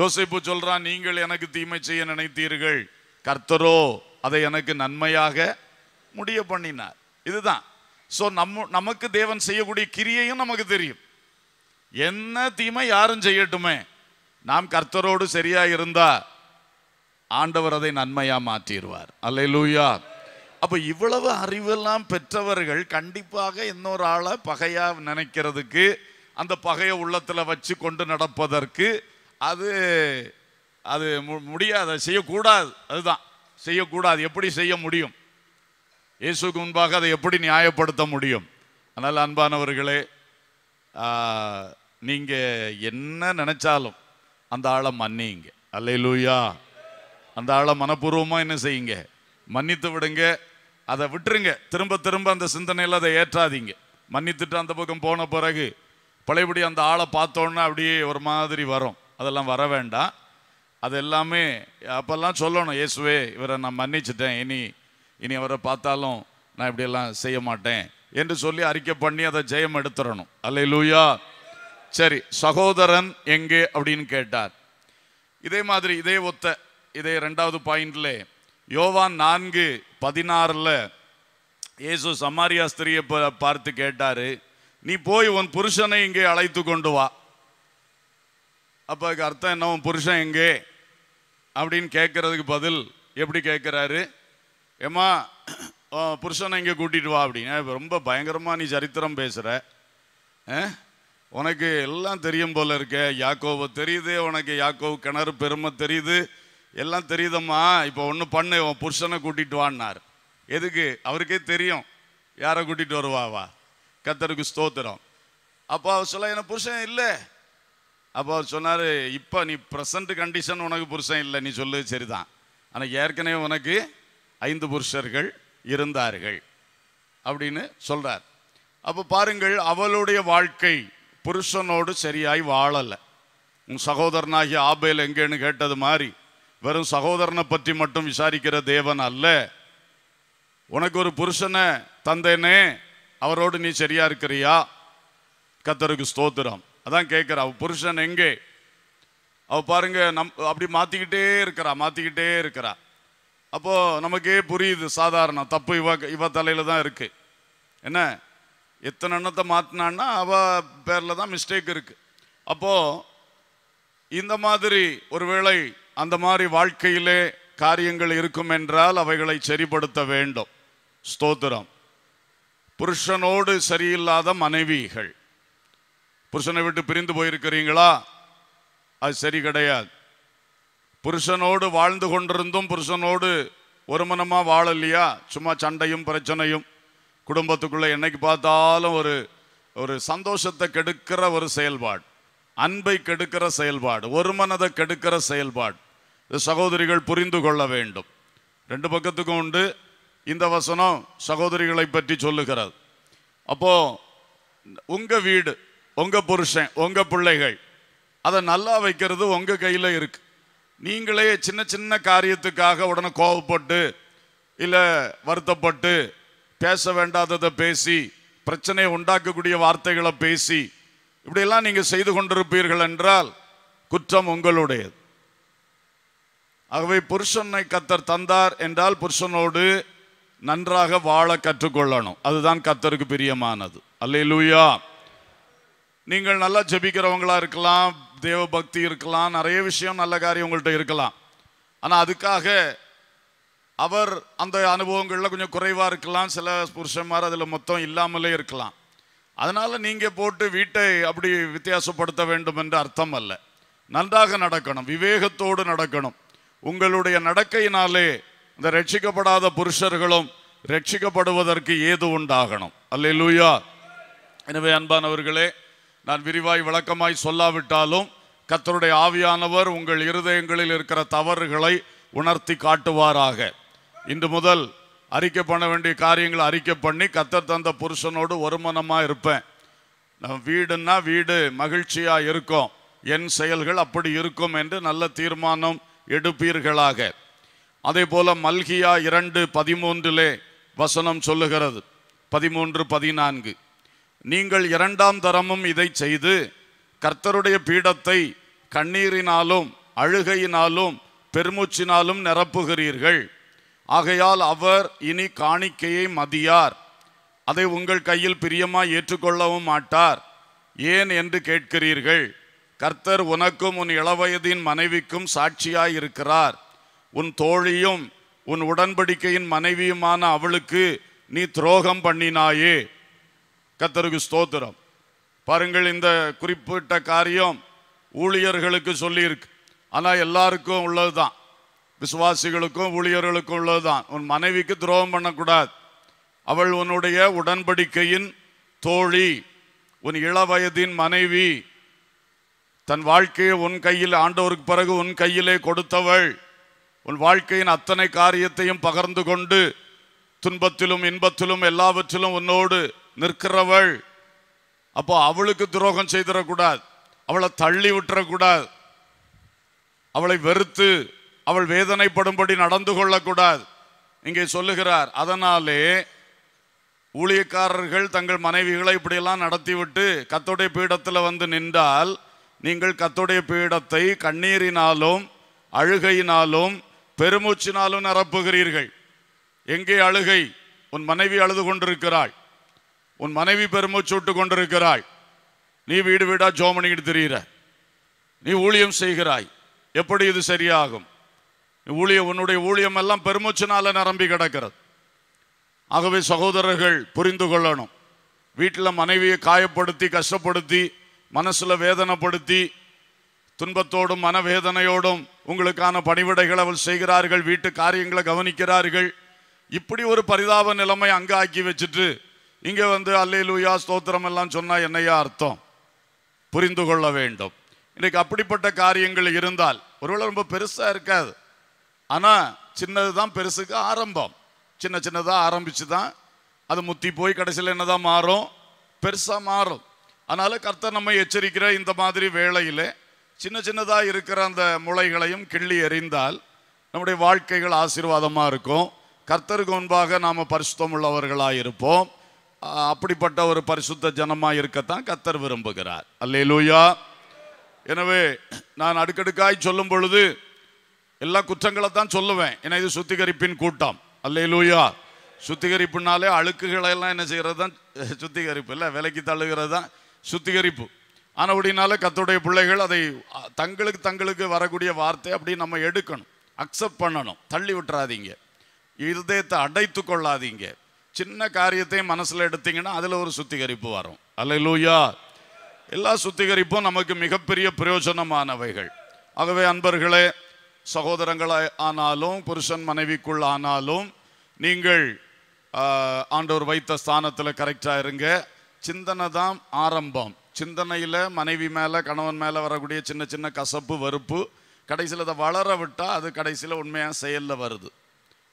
யோசிப்பு சொல்கிறான் நீங்கள் எனக்கு தீமை செய்ய நினைத்தீர்கள் கர்த்தரோ அதை எனக்கு நன்மையாக முடிய பண்ணினார் இதுதான் ஸோ நம்ம நமக்கு தேவன் செய்யக்கூடிய கிரியையும் நமக்கு தெரியும் என்ன தீமை யாரும் செய்யட்டுமே நாம் கர்த்தரோடு சரியா இருந்தா ஆண்டவர் அதை நன்மையா மாற்றிடுவார் அல்ல லூயா அப்போ இவ்வளவு அறிவெல்லாம் பெற்றவர்கள் கண்டிப்பாக இன்னொரு ஆளை பகையா நினைக்கிறதுக்கு அந்த பகையை உள்ளத்தில் வச்சு கொண்டு நடப்பதற்கு அது அது முடியாது செய்யக்கூடாது அதுதான் செய்யக்கூடாது எப்படி செய்ய முடியும் இயேசுக்கு முன்பாக அதை எப்படி நியாயப்படுத்த முடியும் அதனால் அன்பானவர்களே நீங்கள் என்ன நினச்சாலும் அந்த ஆளை மன்னிங்க அல்லையிலூயா அந்த ஆளை மனப்பூர்வமாக என்ன செய்யுங்க மன்னித்து விடுங்க அதை விட்டுருங்க திரும்ப திரும்ப அந்த சிந்தனையில் அதை ஏற்றாதீங்க மன்னித்துட்டு அந்த பக்கம் போன பிறகு பழையபடி அந்த ஆளை பார்த்தோன்னா அப்படியே ஒரு மாதிரி வரும் அதெல்லாம் வர வேண்டாம் அது எல்லாமே அப்போல்லாம் சொல்லணும் இயேசுவே இவரை நான் மன்னிச்சிட்டேன் இனி இனி அவரை பார்த்தாலும் நான் இப்படியெல்லாம் செய்ய மாட்டேன் என்று சொல்லி அறிக்கை பண்ணி அதை ஜெயம் எடுத்துடணும் அல்ல லூயா சரி சகோதரன் எங்கே அப்படின்னு கேட்டார் இதே மாதிரி இதே ஒத்த இதே ரெண்டாவது பாயிண்ட்ல யோவான் நான்கு பதினாறில் இயேசு சமாரியா ஸ்திரியை பார்த்து கேட்டார் நீ போய் உன் புருஷனை இங்கே அழைத்து கொண்டு வா அப்போ அர்த்தம் என்ன உன் புருஷன் எங்கே அப்படின்னு கேட்கறதுக்கு பதில் எப்படி கேட்குறாரு ஏம்மா புருஷனை இங்கே கூட்டிகிட்டு வா அப்படின்னா ரொம்ப பயங்கரமாக நீ சரித்திரம் பேசுகிற உனக்கு எல்லாம் தெரியும் போல இருக்க யாக்கோவை தெரியுது உனக்கு யாக்கோவு கிணறு பெருமை தெரியுது எல்லாம் தெரியுதம்மா இப்போ ஒன்று பண்ணு உன் புருஷனை கூட்டிகிட்டு வான்னார் எதுக்கு அவருக்கே தெரியும் யாரை கூட்டிகிட்டு வருவாவா கத்தருக்கு ஸ்தோத்திரம் அப்போ அவர் சொல்ல எனக்கு புருஷன் இல்லை அப்போ அவர் சொன்னார் இப்போ நீ ப்ரெசண்ட் கண்டிஷன் உனக்கு புருஷன் இல்லை நீ சொல்லு சரிதான் ஆனால் ஏற்கனவே உனக்கு ஐந்து புருஷர்கள் இருந்தார்கள் அப்படின்னு சொல்கிறார் அப்போ பாருங்கள் அவளுடைய வாழ்க்கை புருஷனோடு சரியாய் வாழலை உன் சகோதரனாகிய ஆபேல் எங்கேன்னு கேட்டது மாதிரி வெறும் சகோதரனை பற்றி மட்டும் விசாரிக்கிற தேவன் அல்ல உனக்கு ஒரு புருஷனை தந்தேனே அவரோடு நீ சரியா இருக்கிறியா கத்தருக்கு ஸ்தோத்திரம் அதான் கேட்குற அவ புருஷன் எங்கே அவ பாருங்க நம் அப்படி மாற்றிக்கிட்டே இருக்கிறா மாற்றிக்கிட்டே இருக்கிறா அப்போது நமக்கே புரியுது சாதாரணம் தப்பு இவ இவ தலையில் தான் இருக்குது என்ன எத்தனை எண்ணத்தை மாற்றினான்னா அவ பேரில் தான் மிஸ்டேக் இருக்குது அப்போது இந்த மாதிரி ஒருவேளை அந்த மாதிரி வாழ்க்கையிலே காரியங்கள் இருக்கும் என்றால் அவைகளை சரிப்படுத்த வேண்டும் ஸ்தோத்திரம் புருஷனோடு சரியில்லாத மனைவிகள் புருஷனை விட்டு பிரிந்து போயிருக்கிறீங்களா அது சரி கிடையாது புருஷனோடு வாழ்ந்து கொண்டிருந்தும் புருஷனோடு ஒரு மனமாக வாழலையா சும்மா சண்டையும் பிரச்சனையும் குடும்பத்துக்குள்ளே என்னைக்கு பார்த்தாலும் ஒரு ஒரு சந்தோஷத்தை கெடுக்கிற ஒரு செயல்பாடு அன்பை கெடுக்கிற செயல்பாடு ஒரு மனதை கெடுக்கிற செயல்பாடு சகோதரிகள் புரிந்து கொள்ள வேண்டும் ரெண்டு பக்கத்துக்கும் உண்டு இந்த வசனம் சகோதரிகளை பற்றி சொல்லுகிறது அப்போ உங்க வீடு உங்க புருஷன் உங்க பிள்ளைகள் அதை நல்லா வைக்கிறது உங்க கையில் இருக்குது நீங்களே சின்ன சின்ன காரியத்துக்காக உடனே கோவப்பட்டு இல்லை வருத்தப்பட்டு பேச வேண்டாததை பேசி பிரச்சனையை உண்டாக்கக்கூடிய வார்த்தைகளை பேசி இப்படியெல்லாம் நீங்கள் செய்து கொண்டிருப்பீர்கள் என்றால் குற்றம் உங்களுடையது ஆகவே புருஷனை கத்தர் தந்தார் என்றால் புருஷனோடு நன்றாக வாழ கற்றுக்கொள்ளணும் அதுதான் கத்தருக்கு பிரியமானது லூயா நீங்கள் நல்லா ஜெபிக்கிறவங்களா இருக்கலாம் தேவ பக்தி இருக்கலாம் நிறைய விஷயம் நல்ல காரியம் உங்கள்கிட்ட இருக்கலாம் ஆனால் அதுக்காக அவர் அந்த அனுபவங்களில் கொஞ்சம் குறைவாக இருக்கலாம் சில புருஷன்மார் அதில் மொத்தம் இல்லாமலே இருக்கலாம் அதனால் நீங்கள் போட்டு வீட்டை அப்படி வித்தியாசப்படுத்த வேண்டும் என்று அர்த்தம் அல்ல நன்றாக நடக்கணும் விவேகத்தோடு நடக்கணும் உங்களுடைய நடக்கையினாலே இந்த ரட்சிக்கப்படாத புருஷர்களும் ரட்சிக்கப்படுவதற்கு ஏது உண்டாகணும் அல்ல லூயா எனவே அன்பானவர்களே நான் விரிவாய் விளக்கமாய் சொல்லாவிட்டாலும் கத்தருடைய ஆவியானவர் உங்கள் இருதயங்களில் இருக்கிற தவறுகளை உணர்த்தி காட்டுவாராக இன்று முதல் அறிக்கை பண்ண வேண்டிய காரியங்களை அறிக்கை பண்ணி கத்தர் தந்த புருஷனோடு ஒருமனமாக இருப்பேன் நான் வீடுன்னா வீடு மகிழ்ச்சியாக இருக்கும் என் செயல்கள் அப்படி இருக்கும் என்று நல்ல தீர்மானம் எடுப்பீர்களாக அதே போல் மல்கியா இரண்டு பதிமூன்றிலே வசனம் சொல்லுகிறது பதிமூன்று பதினான்கு நீங்கள் இரண்டாம் தரமும் இதை செய்து கர்த்தருடைய பீடத்தை கண்ணீரினாலும் அழுகையினாலும் பெருமூச்சினாலும் நிரப்புகிறீர்கள் ஆகையால் அவர் இனி காணிக்கையை மதியார் அதை உங்கள் கையில் பிரியமாய் ஏற்றுக்கொள்ளவும் மாட்டார் ஏன் என்று கேட்கிறீர்கள் கர்த்தர் உனக்கும் உன் இளவயதின் மனைவிக்கும் சாட்சியாய் இருக்கிறார் உன் தோழியும் உன் உடன்படிக்கையின் மனைவியுமான அவளுக்கு நீ துரோகம் பண்ணினாயே கத்தருக்கு ஸ்தோத்திரம் பாருங்கள் இந்த குறிப்பிட்ட காரியம் ஊழியர்களுக்கு சொல்லியிருக்கு ஆனால் எல்லாருக்கும் உள்ளது தான் விசுவாசிகளுக்கும் ஊழியர்களுக்கும் உள்ளது தான் உன் மனைவிக்கு துரோகம் பண்ணக்கூடாது அவள் உன்னுடைய உடன்படிக்கையின் தோழி உன் இளவயதின் மனைவி தன் வாழ்க்கையை உன் கையில் ஆண்டவருக்கு பிறகு உன் கையிலே கொடுத்தவள் உன் வாழ்க்கையின் அத்தனை காரியத்தையும் பகர்ந்து கொண்டு துன்பத்திலும் இன்பத்திலும் எல்லாவற்றிலும் உன்னோடு நிற்கிறவள் அப்போ அவளுக்கு துரோகம் செய்திடக்கூடாது அவளை தள்ளி விட்டுறக்கூடாது அவளை வெறுத்து அவள் வேதனைப்படும்படி நடந்து கொள்ளக்கூடாது இங்கே சொல்லுகிறார் அதனாலே ஊழியக்காரர்கள் தங்கள் மனைவிகளை இப்படியெல்லாம் நடத்திவிட்டு கத்தோடைய பீடத்தில் வந்து நின்றால் நீங்கள் கத்தோடைய பீடத்தை கண்ணீரினாலும் அழுகையினாலும் பெருமூச்சினாலும் நிரப்புகிறீர்கள் எங்கே அழுகை உன் மனைவி அழுது கொண்டிருக்கிறாள் உன் மனைவி பெருமை விட்டு கொண்டிருக்கிறாய் நீ வீடு வீடா ஜோமணிக்கிட்டு தெரியுற நீ ஊழியம் செய்கிறாய் எப்படி இது சரியாகும் ஊழிய உன்னுடைய ஊழியம் எல்லாம் பெருமூச்சினால நிரம்பி கிடக்கிறது ஆகவே சகோதரர்கள் புரிந்து கொள்ளணும் வீட்டில் மனைவியை காயப்படுத்தி கஷ்டப்படுத்தி மனசில் வேதனைப்படுத்தி துன்பத்தோடும் மனவேதனையோடும் உங்களுக்கான பணிவிடைகள் அவள் செய்கிறார்கள் வீட்டு காரியங்களை கவனிக்கிறார்கள் இப்படி ஒரு பரிதாப நிலைமை அங்காக்கி வச்சுட்டு இங்கே வந்து அல்லே லூயா ஸ்தோத்திரம் எல்லாம் சொன்னால் என்னையா அர்த்தம் புரிந்து கொள்ள வேண்டும் இன்றைக்கு அப்படிப்பட்ட காரியங்கள் இருந்தால் ஒருவேளை ரொம்ப பெருசாக இருக்காது ஆனால் சின்னது தான் பெருசுக்கு ஆரம்பம் சின்ன சின்னதாக ஆரம்பித்து தான் அது முத்தி போய் கடைசியில் என்னதான் மாறும் பெருசாக மாறும் அதனால் கர்த்தர் நம்ம எச்சரிக்கிற இந்த மாதிரி வேளையில் சின்ன சின்னதாக இருக்கிற அந்த முளைகளையும் கிள்ளி எறிந்தால் நம்முடைய வாழ்க்கைகள் ஆசீர்வாதமாக இருக்கும் கர்த்தருக்கு முன்பாக நாம் பரிசுத்தம் உள்ளவர்களாக இருப்போம் அப்படிப்பட்ட ஒரு பரிசுத்த ஜனமாக இருக்கத்தான் கத்தர் விரும்புகிறார் அல்லே எனவே நான் அடுக்கடுக்காய் சொல்லும் பொழுது எல்லா குற்றங்களை தான் சொல்லுவேன் என இது சுத்திகரிப்பின் கூட்டம் அல்லே லூயா சுத்திகரிப்புனாலே அழுக்குகளை எல்லாம் என்ன செய்கிறது தான் சுத்திகரிப்பு இல்லை விலைக்கு தள்ளுகிறது தான் சுத்திகரிப்பு ஆனபடினால கத்துடைய பிள்ளைகள் அதை தங்களுக்கு தங்களுக்கு வரக்கூடிய வார்த்தை அப்படி நம்ம எடுக்கணும் அக்செப்ட் பண்ணணும் தள்ளி விட்டுறாதீங்க இருதயத்தை அடைத்து கொள்ளாதீங்க சின்ன காரியத்தையும் மனசில் எடுத்தீங்கன்னா அதில் ஒரு சுத்திகரிப்பு வரும் அல்ல லூயா எல்லா சுத்திகரிப்பும் நமக்கு மிகப்பெரிய பிரயோஜனமானவைகள் ஆகவே அன்பர்களே சகோதரங்களாய் ஆனாலும் புருஷன் மனைவிக்குள் ஆனாலும் நீங்கள் ஆண்டவர் வைத்த ஸ்தானத்தில் கரெக்டாக இருங்க சிந்தனை தான் ஆரம்பம் சிந்தனையில் மனைவி மேலே கணவன் மேலே வரக்கூடிய சின்ன சின்ன கசப்பு வெறுப்பு கடைசியில் அதை வளர விட்டால் அது கடைசியில் உண்மையாக செயலில் வருது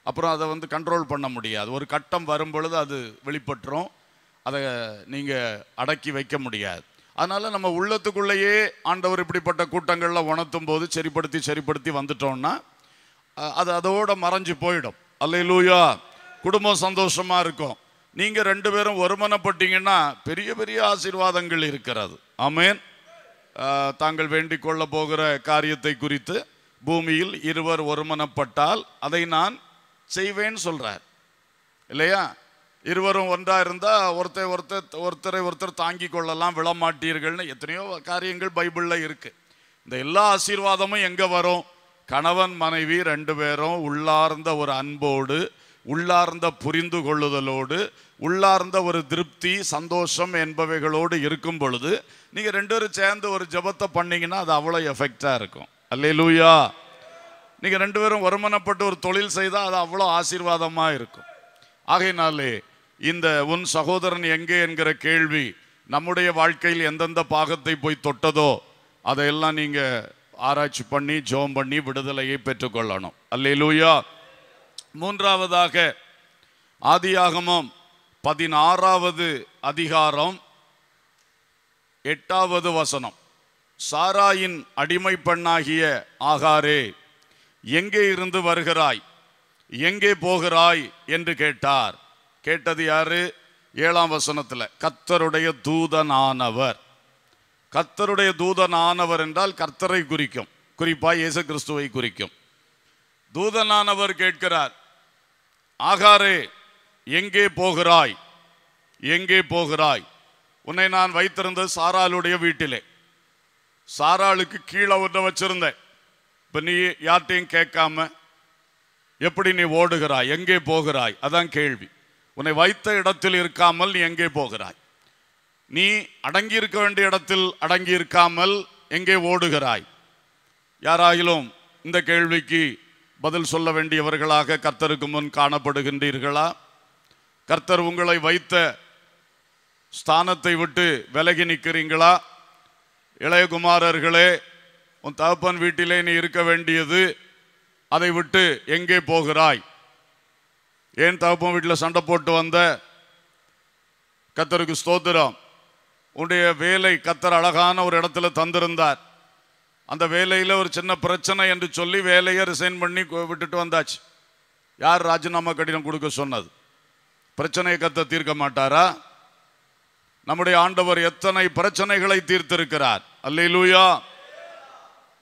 அப்புறம் அதை வந்து கண்ட்ரோல் பண்ண முடியாது ஒரு கட்டம் வரும் பொழுது அது வெளிப்பட்டுரும் அதை நீங்கள் அடக்கி வைக்க முடியாது அதனால் நம்ம உள்ளத்துக்குள்ளேயே ஆண்டவர் இப்படிப்பட்ட கூட்டங்களில் உணர்த்தும் போது சரிப்படுத்தி சரிப்படுத்தி வந்துட்டோம்னா அது அதோட மறைஞ்சு போயிடும் அல்லையிலூயா குடும்பம் சந்தோஷமாக இருக்கும் நீங்கள் ரெண்டு பேரும் ஒருமனப்பட்டீங்கன்னா பெரிய பெரிய ஆசீர்வாதங்கள் இருக்கிறது ஆமேன் தாங்கள் வேண்டிக் போகிற காரியத்தை குறித்து பூமியில் இருவர் ஒருமனப்பட்டால் அதை நான் செய்வேன்னு சொல்கிறார் இல்லையா இருவரும் ஒன்றாக இருந்தால் ஒருத்தர் ஒருத்தர் ஒருத்தரை ஒருத்தர் தாங்கி கொள்ளலாம் விழமாட்டீர்கள்னு எத்தனையோ காரியங்கள் பைபிளில் இருக்குது இந்த எல்லா ஆசீர்வாதமும் எங்கே வரும் கணவன் மனைவி ரெண்டு பேரும் உள்ளார்ந்த ஒரு அன்போடு உள்ளார்ந்த புரிந்து கொள்ளுதலோடு உள்ளார்ந்த ஒரு திருப்தி சந்தோஷம் என்பவைகளோடு இருக்கும் பொழுது நீங்கள் ரெண்டு பேரும் சேர்ந்து ஒரு ஜபத்தை பண்ணிங்கன்னா அது அவ்வளோ எஃபெக்டாக இருக்கும் அல்லே லூயா நீங்கள் ரெண்டு பேரும் வருமானப்பட்டு ஒரு தொழில் செய்தால் அது அவ்வளோ ஆசீர்வாதமா இருக்கும் ஆகையினாலே இந்த உன் சகோதரன் எங்கே என்கிற கேள்வி நம்முடைய வாழ்க்கையில் எந்தெந்த பாகத்தை போய் தொட்டதோ அதையெல்லாம் நீங்க ஆராய்ச்சி பண்ணி ஜோம் பண்ணி விடுதலையை பெற்றுக்கொள்ளணும் அல்லேலூயா மூன்றாவதாக ஆதியாகமம் பதினாறாவது அதிகாரம் எட்டாவது வசனம் சாராயின் அடிமை பெண்ணாகிய ஆகாரே எங்கே இருந்து வருகிறாய் எங்கே போகிறாய் என்று கேட்டார் கேட்டது யாரு ஏழாம் வசனத்தில் கத்தருடைய தூதனானவர் கர்த்தருடைய தூதனானவர் என்றால் கர்த்தரை குறிக்கும் குறிப்பாக இயேசு கிறிஸ்துவை குறிக்கும் தூதனானவர் கேட்கிறார் ஆகாரே எங்கே போகிறாய் எங்கே போகிறாய் உன்னை நான் வைத்திருந்த சாராளுடைய வீட்டிலே சாராளுக்கு கீழே ஒன்று வச்சிருந்தேன் இப்போ நீ யார்ட்டையும் கேட்காம எப்படி நீ ஓடுகிறாய் எங்கே போகிறாய் அதான் கேள்வி உன்னை வைத்த இடத்தில் இருக்காமல் நீ எங்கே போகிறாய் நீ அடங்கி இருக்க வேண்டிய இடத்தில் அடங்கி இருக்காமல் எங்கே ஓடுகிறாய் யாராகிலும் இந்த கேள்விக்கு பதில் சொல்ல வேண்டியவர்களாக கர்த்தருக்கு முன் காணப்படுகின்றீர்களா கர்த்தர் உங்களை வைத்த ஸ்தானத்தை விட்டு விலகி நிற்கிறீங்களா இளையகுமாரர்களே உன் தகப்பன் வீட்டிலே நீ இருக்க வேண்டியது அதை விட்டு எங்கே போகிறாய் ஏன் தகப்பன் வீட்டில் சண்டை போட்டு வந்த கத்தருக்கு ஸ்தோத்திரம் உன்னுடைய வேலை கத்தர் அழகான ஒரு இடத்துல தந்திருந்தார் அந்த வேலையில் ஒரு சின்ன பிரச்சனை என்று சொல்லி வேலையை ரிசைன் பண்ணி விட்டுட்டு வந்தாச்சு யார் ராஜினாமா கடிதம் கொடுக்க சொன்னது பிரச்சனையை கத்த தீர்க்க மாட்டாரா நம்முடைய ஆண்டவர் எத்தனை பிரச்சனைகளை தீர்த்திருக்கிறார் அல்லையிலூயா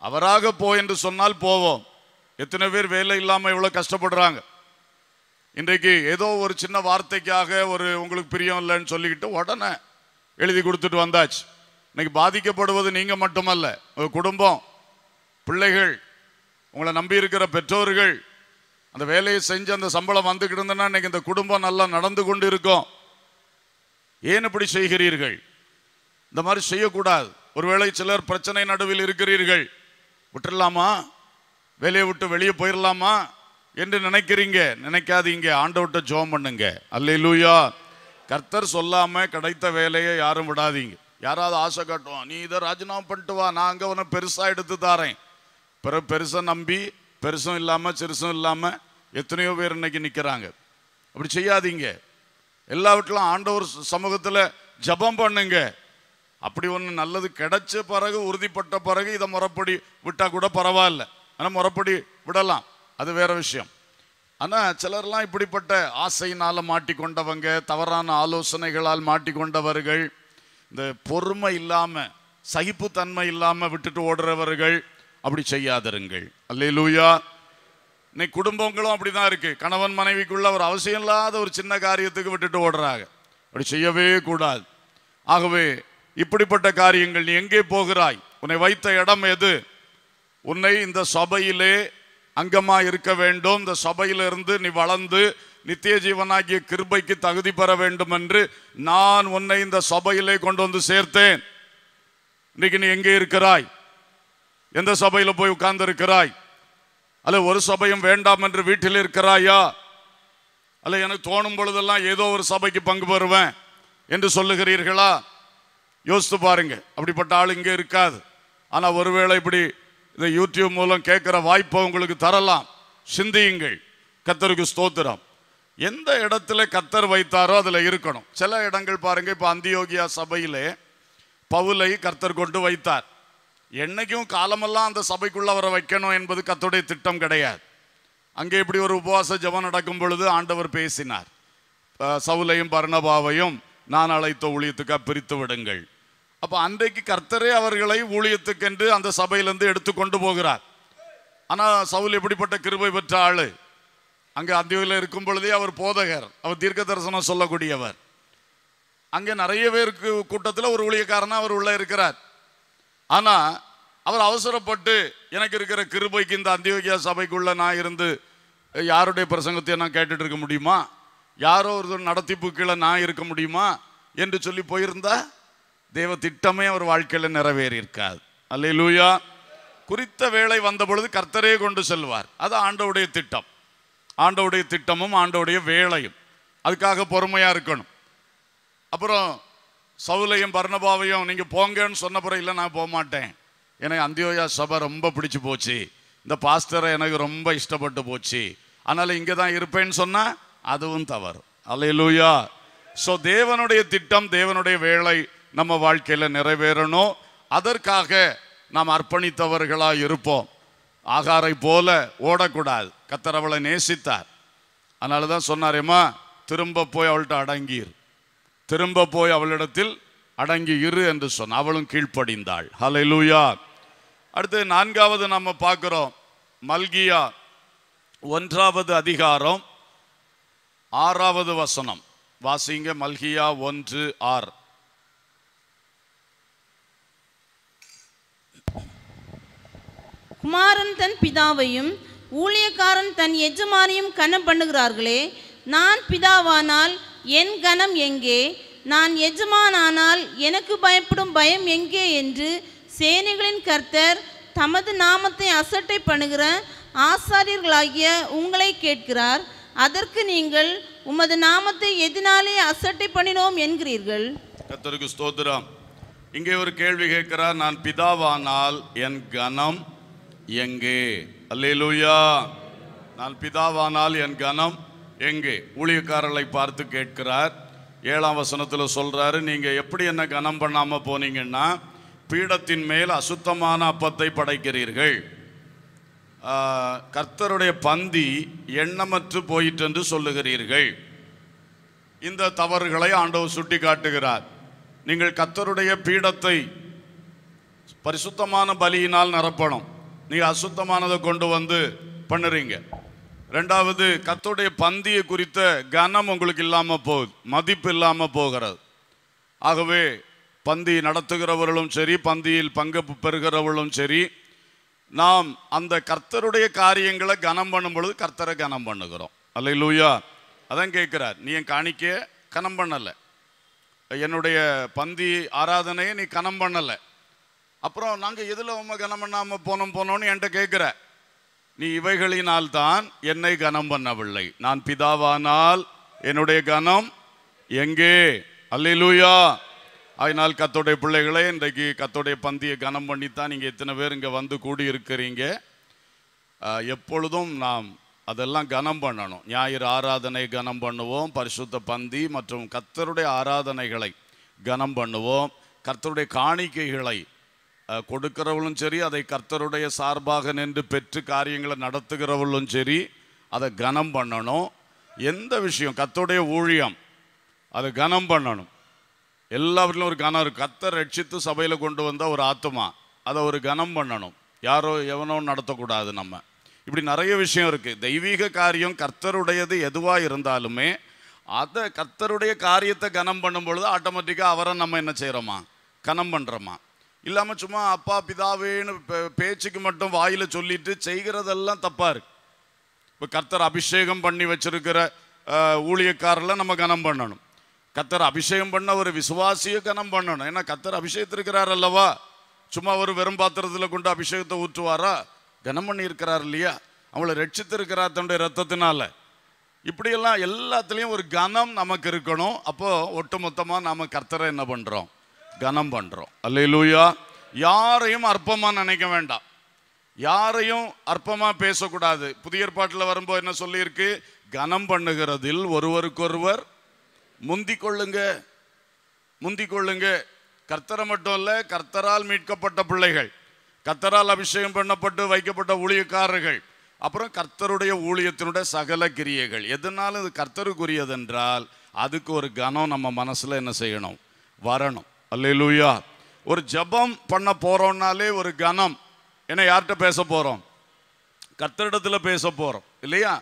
அவராக போ என்று சொன்னால் போவோம் எத்தனை பேர் வேலை இல்லாமல் இவ்வளோ கஷ்டப்படுறாங்க இன்றைக்கு ஏதோ ஒரு சின்ன வார்த்தைக்காக ஒரு உங்களுக்கு பிரியம் இல்லைன்னு சொல்லிக்கிட்டு உடனே எழுதி கொடுத்துட்டு வந்தாச்சு இன்னைக்கு பாதிக்கப்படுவது நீங்கள் மட்டுமல்ல உங்கள் குடும்பம் பிள்ளைகள் உங்களை நம்பி இருக்கிற பெற்றோர்கள் அந்த வேலையை செஞ்சு அந்த சம்பளம் வந்துக்கிட்டு இருந்ததுன்னா இன்றைக்கி இந்த குடும்பம் நல்லா நடந்து கொண்டு இருக்கும் ஏன் இப்படி செய்கிறீர்கள் இந்த மாதிரி செய்யக்கூடாது ஒருவேளை சிலர் பிரச்சனை நடுவில் இருக்கிறீர்கள் விட்டுடலாமா வேலையை விட்டு வெளியே போயிடலாமா என்று நினைக்கிறீங்க நினைக்காதீங்க விட்டு ஜோம் பண்ணுங்க அல்லையிலூயா கர்த்தர் சொல்லாம கிடைத்த வேலையை யாரும் விடாதீங்க யாராவது ஆசை காட்டுவோம் நீ இதை ராஜினாமா பண்ணிட்டு வா நான் அங்கே உன பெருசாக எடுத்து தாரேன் பிற பெருசாக நம்பி பெருசும் இல்லாமல் சிறுசும் இல்லாமல் எத்தனையோ பேர் இன்னைக்கு நிற்கிறாங்க அப்படி செய்யாதீங்க எல்லாவற்றிலும் ஆண்டவர் சமூகத்தில் ஜபம் பண்ணுங்க அப்படி ஒன்று நல்லது கிடைச்ச பிறகு உறுதிப்பட்ட பிறகு இதை முறப்படி விட்டால் கூட பரவாயில்ல ஆனால் முறப்படி விடலாம் அது வேற விஷயம் ஆனால் சிலர்லாம் இப்படிப்பட்ட ஆசையினால் மாட்டிக்கொண்டவங்க தவறான ஆலோசனைகளால் மாட்டிக்கொண்டவர்கள் இந்த பொறுமை இல்லாமல் சகிப்புத்தன்மை இல்லாமல் விட்டுட்டு ஓடுறவர்கள் அப்படி செய்யாதருங்கள் அல்லே லூயா இன்னைக்கு குடும்பங்களும் அப்படி தான் இருக்குது கணவன் மனைவிக்குள்ள ஒரு அவசியம் இல்லாத ஒரு சின்ன காரியத்துக்கு விட்டுட்டு ஓடுறாங்க அப்படி செய்யவே கூடாது ஆகவே இப்படிப்பட்ட காரியங்கள் நீ எங்கே போகிறாய் உன்னை வைத்த இடம் எது உன்னை இந்த சபையிலே அங்கமாக இருக்க வேண்டும் இந்த சபையிலிருந்து நீ வளர்ந்து நித்திய ஜீவனாகிய கிருபைக்கு தகுதி பெற வேண்டும் என்று நான் உன்னை இந்த சபையிலே கொண்டு வந்து சேர்த்தேன் இன்னைக்கு நீ எங்கே இருக்கிறாய் எந்த சபையில் போய் உட்கார்ந்து இருக்கிறாய் அல்ல ஒரு சபையும் வேண்டாம் என்று வீட்டில் இருக்கிறாயா அல்ல எனக்கு தோணும் பொழுதெல்லாம் ஏதோ ஒரு சபைக்கு பங்கு பெறுவேன் என்று சொல்லுகிறீர்களா யோசித்து பாருங்க அப்படிப்பட்ட ஆள் இங்கே இருக்காது ஆனால் ஒருவேளை இப்படி இந்த யூடியூப் மூலம் கேட்குற வாய்ப்பை உங்களுக்கு தரலாம் சிந்தியுங்கள் கத்தருக்கு ஸ்தோத்திரம் எந்த இடத்துல கத்தர் வைத்தாரோ அதில் இருக்கணும் சில இடங்கள் பாருங்கள் இப்போ அந்தியோகியா சபையிலே பவுலை கர்த்தர் கொண்டு வைத்தார் என்னைக்கும் காலமெல்லாம் அந்த சபைக்குள்ளே அவரை வைக்கணும் என்பது கத்தருடைய திட்டம் கிடையாது அங்கே இப்படி ஒரு உபவாச ஜபம் நடக்கும் பொழுது ஆண்டவர் பேசினார் சவுலையும் பர்ணபாவையும் நான் அழைத்த ஊழியத்துக்காக பிரித்து விடுங்கள் அப்போ அன்றைக்கு கர்த்தரே அவர்களை ஊழியத்துக்கென்று அந்த சபையிலேருந்து எடுத்து கொண்டு போகிறார் ஆனால் சவுல் எப்படிப்பட்ட கிருபை பெற்ற ஆள் அங்கே அந்தியூரில் இருக்கும் பொழுதே அவர் போதகர் அவர் தீர்க்க தரிசனம் சொல்லக்கூடியவர் அங்கே நிறைய பேருக்கு கூட்டத்தில் ஒரு ஊழியக்காரனாக அவர் உள்ளே இருக்கிறார் ஆனால் அவர் அவசரப்பட்டு எனக்கு இருக்கிற கிருபைக்கு இந்த அந்தியோகியா சபைக்குள்ளே நான் இருந்து யாருடைய பிரசங்கத்தை நான் கேட்டுட்டு இருக்க முடியுமா யாரோ ஒருத்தர் நடத்திப்பு கீழே நான் இருக்க முடியுமா என்று சொல்லி போயிருந்தா தெய்வ திட்டமே அவர் வாழ்க்கையில் நிறைவேறி இருக்காது அல்லே லூயா குறித்த வேலை வந்த பொழுது கர்த்தரே கொண்டு செல்வார் அது ஆண்டவுடைய திட்டம் ஆண்டவுடைய திட்டமும் ஆண்டவுடைய வேலையும் அதுக்காக பொறுமையாக இருக்கணும் அப்புறம் சவுலையும் பர்ணபாவையும் நீங்கள் போங்கன்னு சொன்ன பிறகு இல்லை நான் போக மாட்டேன் எனக்கு அந்தியோயா சபை ரொம்ப பிடிச்சி போச்சு இந்த பாஸ்டரை எனக்கு ரொம்ப இஷ்டப்பட்டு போச்சு அதனால் இங்கே தான் இருப்பேன்னு சொன்னால் அதுவும் தவறு அல்லையிலூயா ஸோ தேவனுடைய திட்டம் தேவனுடைய வேலை நம்ம வாழ்க்கையில் நிறைவேறணும் அதற்காக நாம் அர்ப்பணித்தவர்களாக இருப்போம் ஆகாரை போல ஓடக்கூடாது கத்தர் அவளை நேசித்தார் அதனால தான் சொன்னாரேம்மா திரும்ப போய் அவள்கிட்ட அடங்கியிரு திரும்ப போய் அவளிடத்தில் அடங்கி இரு என்று சொன்ன அவளும் கீழ்ப்படிந்தாள் ஹலை லூயா அடுத்து நான்காவது நம்ம பார்க்குறோம் மல்கியா ஒன்றாவது அதிகாரம் ஆறாவது வசனம் வாசிங்க மல்கியா ஒன்று ஆர் குமாரன் தன் பிதாவையும் ஊழியக்காரன் தன் எஜமானையும் கனம் பண்ணுகிறார்களே நான் பிதாவானால் என் கனம் எங்கே நான் எஜமானானால் எனக்கு பயப்படும் பயம் எங்கே என்று சேனைகளின் கர்த்தர் தமது நாமத்தை அசட்டை பண்ணுகிற ஆசாரியர்களாகிய உங்களை கேட்கிறார் அதற்கு நீங்கள் உமது நாமத்தை எதினாலே அசட்டை பண்ணினோம் என்கிறீர்கள் கத்தருக்கு ஸ்தோத்திரம் இங்கே ஒரு கேள்வி கேட்கிறார் நான் பிதாவானால் என் கனம் எங்கே அல்லேலூயா நான் பிதாவானால் என் கனம் எங்கே ஊழியக்காரர்களை பார்த்து கேட்கிறார் ஏழாம் வசனத்தில் சொல்கிறாரு நீங்கள் எப்படி என்ன கனம் பண்ணாமல் போனீங்கன்னா பீடத்தின் மேல் அசுத்தமான அப்பத்தை படைக்கிறீர்கள் கர்த்தருடைய பந்தி எண்ணமற்று போயிற்று என்று சொல்லுகிறீர்கள் இந்த தவறுகளை ஆண்டவர் சுட்டி காட்டுகிறார் நீங்கள் கர்த்தருடைய பீடத்தை பரிசுத்தமான பலியினால் நிரப்பணும் நீங்கள் அசுத்தமானதை கொண்டு வந்து பண்ணுறீங்க ரெண்டாவது கத்தோடைய பந்தியை குறித்த கனம் உங்களுக்கு இல்லாமல் போகுது மதிப்பு இல்லாமல் போகிறது ஆகவே பந்தி நடத்துகிறவர்களும் சரி பந்தியில் பங்கு பெறுகிறவர்களும் சரி நாம் அந்த கர்த்தருடைய காரியங்களை கனம் பண்ணும் பொழுது கர்த்தரை கனம் பண்ணுகிறோம் அல்ல லூயா அதான் கேட்குறார் நீ என் காணிக்க கனம் பண்ணலை என்னுடைய பந்தி ஆராதனையை நீ கனம் பண்ணலை அப்புறம் நாங்கள் எதில் உண்மை கனம் பண்ணாமல் போனோம் போனோன்னு என்கிட்ட கேட்குற நீ இவைகளினால் தான் என்னை கனம் பண்ணவில்லை நான் பிதாவானால் என்னுடைய கனம் எங்கே அல்லூயா அதனால் கத்தோடைய பிள்ளைகளே இன்றைக்கு கத்தோடைய பந்தியை கனம் பண்ணித்தான் நீங்கள் எத்தனை பேர் இங்கே வந்து கூடியிருக்கிறீங்க எப்பொழுதும் நாம் அதெல்லாம் கனம் பண்ணணும் ஞாயிறு ஆராதனை கனம் பண்ணுவோம் பரிசுத்த பந்தி மற்றும் கத்தருடைய ஆராதனைகளை கனம் பண்ணுவோம் கர்த்தருடைய காணிக்கைகளை கொடுக்கிறவளும் சரி அதை கர்த்தருடைய சார்பாக நின்று பெற்று காரியங்களை நடத்துகிறவளும் சரி அதை கனம் பண்ணணும் எந்த விஷயம் கத்தோடைய ஊழியம் அதை கனம் பண்ணணும் எல்லாவற்றிலும் ஒரு கனம் இருக்கு கத்தை ரட்சித்து சபையில் கொண்டு வந்தால் ஒரு ஆத்மா அதை ஒரு கனம் பண்ணணும் யாரோ எவனோ நடத்தக்கூடாது நம்ம இப்படி நிறைய விஷயம் இருக்குது தெய்வீக காரியம் கர்த்தருடையது எதுவாக இருந்தாலுமே அதை கர்த்தருடைய காரியத்தை கனம் பண்ணும் பொழுது ஆட்டோமேட்டிக்காக அவரை நம்ம என்ன செய்கிறோமா கனம் பண்ணுறோமா இல்லாமல் சும்மா அப்பா பிதாவேன்னு பேச்சுக்கு மட்டும் வாயில் சொல்லிட்டு செய்கிறதெல்லாம் தப்பாக இருக்கு இப்போ கர்த்தர் அபிஷேகம் பண்ணி வச்சிருக்கிற ஊழியக்காரெல்லாம் நம்ம கனம் பண்ணணும் கத்தர் அபிஷேகம் பண்ண ஒரு விசுவாசிய கனம் பண்ணணும் ஏன்னா கத்தர் அபிஷேகத்திருக்கிறார் அல்லவா சும்மா ஒரு வெறும் பாத்திரத்தில் கொண்டு அபிஷேகத்தை ஊற்றுவாரா கனம் பண்ணி இருக்கிறார் இல்லையா அவளை ரட்சித்திருக்கிறார் தன்னுடைய ரத்தத்தினால இப்படியெல்லாம் எல்லாத்துலேயும் ஒரு கனம் நமக்கு இருக்கணும் அப்போது ஒட்டுமொத்தமாக நாம் கர்த்தரை என்ன பண்ணுறோம் கனம் பண்ணுறோம் அல்லையிலூயா யாரையும் அற்பமாக நினைக்க வேண்டாம் யாரையும் அற்பமாக பேசக்கூடாது புதிய ஏற்பாட்டில் வரும்போது என்ன சொல்லியிருக்கு கனம் பண்ணுகிறதில் ஒருவருக்கொருவர் முந்தி கொள்ளுங்க முந்தி கொள்ளுங்க கர்த்தரை மட்டும் இல்லை கர்த்தரால் மீட்கப்பட்ட பிள்ளைகள் கர்த்தரால் அபிஷேகம் பண்ணப்பட்டு வைக்கப்பட்ட ஊழியக்காரர்கள் அப்புறம் கர்த்தருடைய ஊழியத்தினுடைய சகல கிரியைகள் எதனாலும் இது கர்த்தருக்குரியதென்றால் அதுக்கு ஒரு கனம் நம்ம மனசில் என்ன செய்யணும் வரணும் அல்லா ஒரு ஜபம் பண்ண போகிறோம்னாலே ஒரு கனம் ஏன்னா யார்கிட்ட பேச போகிறோம் கர்த்தரிடத்தில் பேச போகிறோம் இல்லையா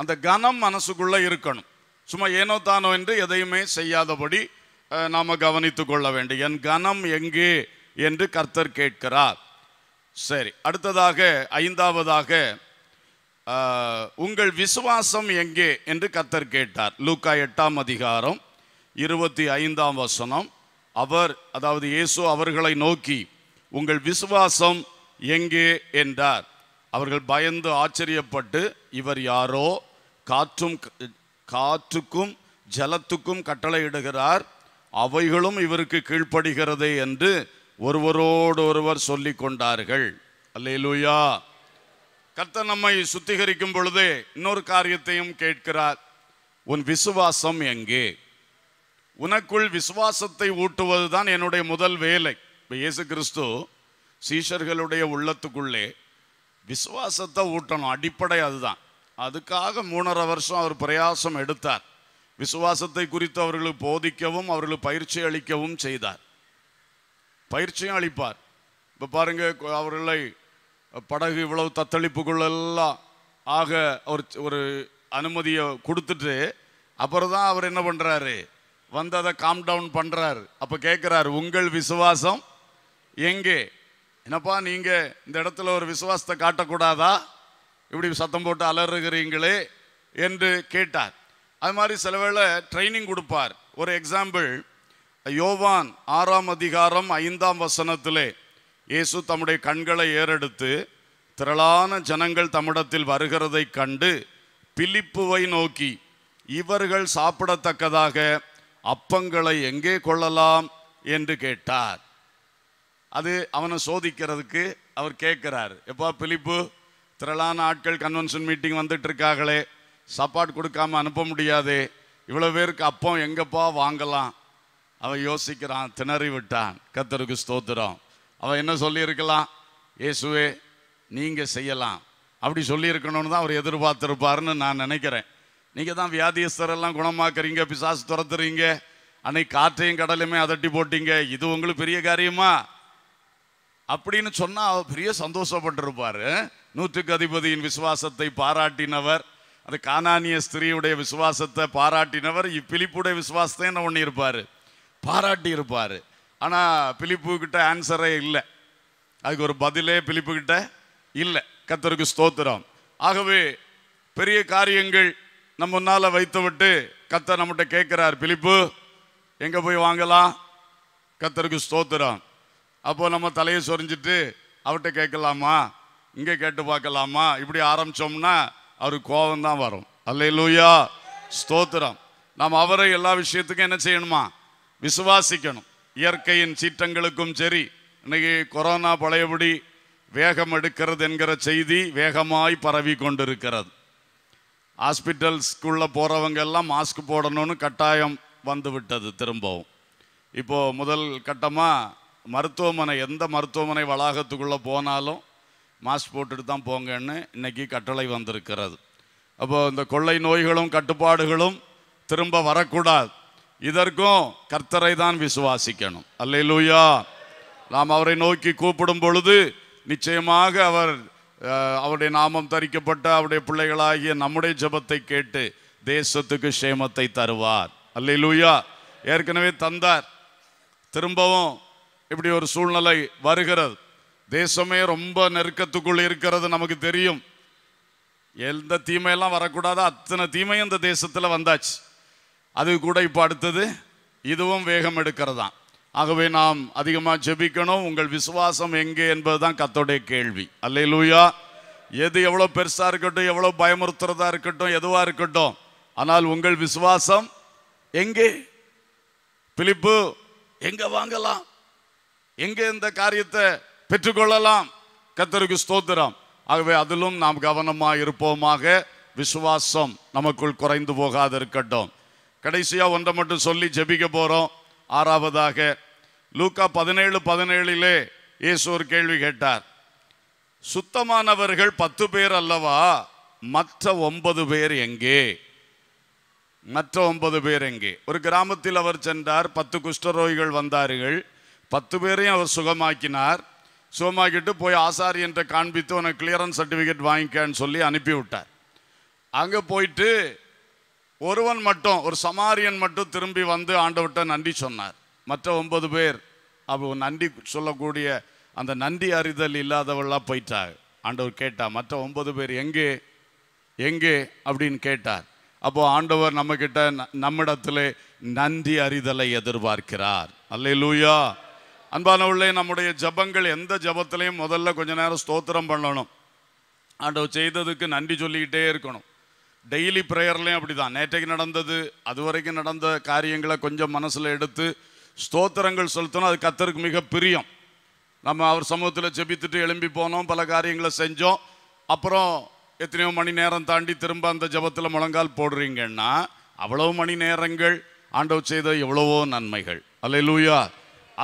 அந்த கனம் மனசுக்குள்ளே இருக்கணும் சும்மா ஏனோ தானோ என்று எதையுமே செய்யாதபடி நாம் கவனித்து கொள்ள வேண்டும் என் கனம் எங்கே என்று கர்த்தர் கேட்கிறார் சரி அடுத்ததாக ஐந்தாவதாக உங்கள் விசுவாசம் எங்கே என்று கர்த்தர் கேட்டார் லூக்கா எட்டாம் அதிகாரம் இருபத்தி ஐந்தாம் வசனம் அவர் அதாவது இயேசு அவர்களை நோக்கி உங்கள் விசுவாசம் எங்கே என்றார் அவர்கள் பயந்து ஆச்சரியப்பட்டு இவர் யாரோ காற்றும் காற்றுக்கும் ஜலத்துக்கும் கட்டளையிடுகிறார் அவைகளும் இவருக்கு கீழ்ப்படுகிறது என்று ஒருவரோடு ஒருவர் சொல்லி கொண்டார்கள் அல்லேலூயா கர்த்த நம்மை சுத்திகரிக்கும் பொழுது இன்னொரு காரியத்தையும் கேட்கிறார் உன் விசுவாசம் எங்கே உனக்குள் விசுவாசத்தை ஊட்டுவது தான் என்னுடைய முதல் வேலை இப்போ இயேசு கிறிஸ்து சீஷர்களுடைய உள்ளத்துக்குள்ளே விசுவாசத்தை ஊட்டணும் அடிப்படை அதுதான் அதுக்காக மூணரை வருஷம் அவர் பிரயாசம் எடுத்தார் விசுவாசத்தை குறித்து அவர்களுக்கு போதிக்கவும் அவர்களுக்கு பயிற்சி அளிக்கவும் செய்தார் பயிற்சியும் அளிப்பார் இப்போ பாருங்க அவர்களை படகு இவ்வளவு எல்லாம் ஆக ஒரு ஒரு அனுமதியை கொடுத்துட்டு அப்புறம் தான் அவர் என்ன பண்ணுறாரு வந்து அதை காம் டவுன் பண்ணுறாரு அப்போ கேட்குறாரு உங்கள் விசுவாசம் எங்கே என்னப்பா நீங்கள் இந்த இடத்துல ஒரு விசுவாசத்தை காட்டக்கூடாதா இப்படி சத்தம் போட்டு அலறுகிறீங்களே என்று கேட்டார் அது மாதிரி சில வேளை ட்ரைனிங் கொடுப்பார் ஒரு எக்ஸாம்பிள் யோவான் ஆறாம் அதிகாரம் ஐந்தாம் வசனத்திலே இயேசு தம்முடைய கண்களை ஏறெடுத்து திரளான ஜனங்கள் தம்மிடத்தில் வருகிறதை கண்டு பிலிப்புவை நோக்கி இவர்கள் சாப்பிடத்தக்கதாக அப்பங்களை எங்கே கொள்ளலாம் என்று கேட்டார் அது அவனை சோதிக்கிறதுக்கு அவர் கேட்கிறார் எப்பா பிலிப்பு திரளான ஆட்கள் கன்வென்ஷன் மீட்டிங் வந்துட்டு இருக்காங்களே சாப்பாடு கொடுக்காம அனுப்ப முடியாது இவ்வளோ பேருக்கு அப்பம் எங்கப்பா வாங்கலாம் அவன் யோசிக்கிறான் திணறி விட்டான் கத்தருக்கு ஸ்தோத்திரம் அவன் என்ன சொல்லியிருக்கலாம் இயேசுவே நீங்கள் செய்யலாம் அப்படி சொல்லியிருக்கணும்னு தான் அவர் எதிர்பார்த்துருப்பாருன்னு நான் நினைக்கிறேன் நீங்கள் தான் வியாதியஸ்தரெல்லாம் குணமாக்குறீங்க பிசாசு துரத்துறீங்க அன்னைக்கு காற்றையும் கடலையுமே அதட்டி போட்டீங்க இது உங்களுக்கு பெரிய காரியமா அப்படின்னு சொன்னால் அவர் பெரிய சந்தோஷப்பட்டிருப்பாரு நூற்றுக்கு அதிபதியின் விசுவாசத்தை பாராட்டினவர் அது கானானிய ஸ்திரீயுடைய விசுவாசத்தை பாராட்டினவர் இப்பிலிப்புடைய விசுவாசத்தை என்ன பண்ணியிருப்பார் பாராட்டி இருப்பார் ஆனால் பிலிப்புக்கிட்ட ஆன்சரே இல்லை அதுக்கு ஒரு பதிலே பிலிப்புக்கிட்ட இல்லை கத்தருக்கு ஸ்தோத்திரம் ஆகவே பெரிய காரியங்கள் நம்ம முன்னால் வைத்து விட்டு கத்தர் நம்மகிட்ட கேட்குறார் பிலிப்பு எங்கே போய் வாங்கலாம் கத்தருக்கு ஸ்தோத்திரம் அப்போது நம்ம தலையை சொரிஞ்சிட்டு அவர்கிட்ட கேட்கலாமா இங்கே கேட்டு பார்க்கலாமா இப்படி ஆரம்பித்தோம்னா அவருக்கு கோபம் தான் வரும் லூயா ஸ்தோத்திரம் நாம் அவரை எல்லா விஷயத்துக்கும் என்ன செய்யணுமா விசுவாசிக்கணும் இயற்கையின் சீற்றங்களுக்கும் சரி இன்னைக்கு கொரோனா பழையபடி வேகம் எடுக்கிறது என்கிற செய்தி வேகமாய் பரவி கொண்டிருக்கிறது ஹாஸ்பிட்டல்ஸ்குள்ளே போகிறவங்க எல்லாம் மாஸ்க் போடணும்னு கட்டாயம் வந்து விட்டது திரும்பவும் இப்போது முதல் கட்டமாக மருத்துவமனை எந்த மருத்துவமனை வளாகத்துக்குள்ளே போனாலும் மாஸ்க் போட்டுட்டு தான் போங்கன்னு இன்றைக்கி கட்டளை வந்திருக்கிறது அப்போது இந்த கொள்ளை நோய்களும் கட்டுப்பாடுகளும் திரும்ப வரக்கூடாது இதற்கும் கர்த்தரை தான் விசுவாசிக்கணும் அல்லை லூயா நாம் அவரை நோக்கி கூப்பிடும் பொழுது நிச்சயமாக அவர் அவருடைய நாமம் தரிக்கப்பட்ட அவருடைய பிள்ளைகளாகிய நம்முடைய ஜபத்தை கேட்டு தேசத்துக்கு சேமத்தை தருவார் அல்லை லூயா ஏற்கனவே தந்தார் திரும்பவும் இப்படி ஒரு சூழ்நிலை வருகிறது தேசமே ரொம்ப நெருக்கத்துக்குள் இருக்கிறது நமக்கு தெரியும் எந்த தீமையெல்லாம் வரக்கூடாதோ அத்தனை தீமையும் இந்த தேசத்தில் வந்தாச்சு அது கூட இப்போ அடுத்தது இதுவும் வேகம் எடுக்கிறதான் ஆகவே நாம் அதிகமாக ஜெபிக்கணும் உங்கள் விசுவாசம் எங்கே என்பது தான் கத்தோடைய கேள்வி அல்லே லூயா எது எவ்வளோ பெருசாக இருக்கட்டும் எவ்வளோ பயமுறுத்துறதா இருக்கட்டும் எதுவாக இருக்கட்டும் ஆனால் உங்கள் விசுவாசம் எங்கே பிலிப்பு எங்கே வாங்கலாம் எங்கே இந்த காரியத்தை பெற்றுக்கொள்ளலாம் கத்தருக்கு ஸ்தோத்திரம் ஆகவே அதிலும் நாம் கவனமாக இருப்போமாக விசுவாசம் நமக்குள் குறைந்து போகாது இருக்கட்டும் கடைசியாக ஒன்றை மட்டும் சொல்லி ஜெபிக்க போகிறோம் ஆறாவதாக லூக்கா பதினேழு பதினேழிலே இயேசு ஒரு கேள்வி கேட்டார் சுத்தமானவர்கள் பத்து பேர் அல்லவா மற்ற ஒன்பது பேர் எங்கே மற்ற ஒன்பது பேர் எங்கே ஒரு கிராமத்தில் அவர் சென்றார் பத்து குஷ்டரோகிகள் வந்தார்கள் பத்து பேரையும் அவர் சுகமாக்கினார் கிட்ட போய் என்ற காண்பித்து உனக்கு கிளியரன்ஸ் சர்டிஃபிகேட் வாங்கிக்கன்னு சொல்லி அனுப்பிவிட்டார் அங்கே போயிட்டு ஒருவன் மட்டும் ஒரு சமாரியன் மட்டும் திரும்பி வந்து ஆண்டவர்கிட்ட நன்றி சொன்னார் மற்ற ஒன்பது பேர் அப்போ நன்றி சொல்லக்கூடிய அந்த நன்றி அறிதல் இல்லாதவள்லாம் போயிட்டாங்க ஆண்டவர் கேட்டார் மற்ற ஒன்பது பேர் எங்கே எங்கே அப்படின்னு கேட்டார் அப்போ ஆண்டவர் கிட்ட நம்மிடத்துல நன்றி அறிதலை எதிர்பார்க்கிறார் அல்ல லூயா அன்பான உள்ளே நம்முடைய ஜபங்கள் எந்த ஜபத்திலையும் முதல்ல கொஞ்ச நேரம் ஸ்தோத்திரம் பண்ணணும் ஆண்டவர் செய்ததுக்கு நன்றி சொல்லிக்கிட்டே இருக்கணும் டெய்லி ப்ரேயர்லேயும் அப்படி தான் நேற்றைக்கு நடந்தது அது வரைக்கும் நடந்த காரியங்களை கொஞ்சம் மனசில் எடுத்து ஸ்தோத்திரங்கள் செலுத்தணும் அது கத்தருக்கு மிக பிரியம் நம்ம அவர் சமூகத்தில் ஜெபித்துட்டு எழும்பி போனோம் பல காரியங்களை செஞ்சோம் அப்புறம் எத்தனையோ மணி நேரம் தாண்டி திரும்ப அந்த ஜபத்தில் முழங்கால் போடுறீங்கன்னா அவ்வளோ மணி நேரங்கள் ஆண்டவர் செய்த எவ்வளவோ நன்மைகள் அல்ல லூயா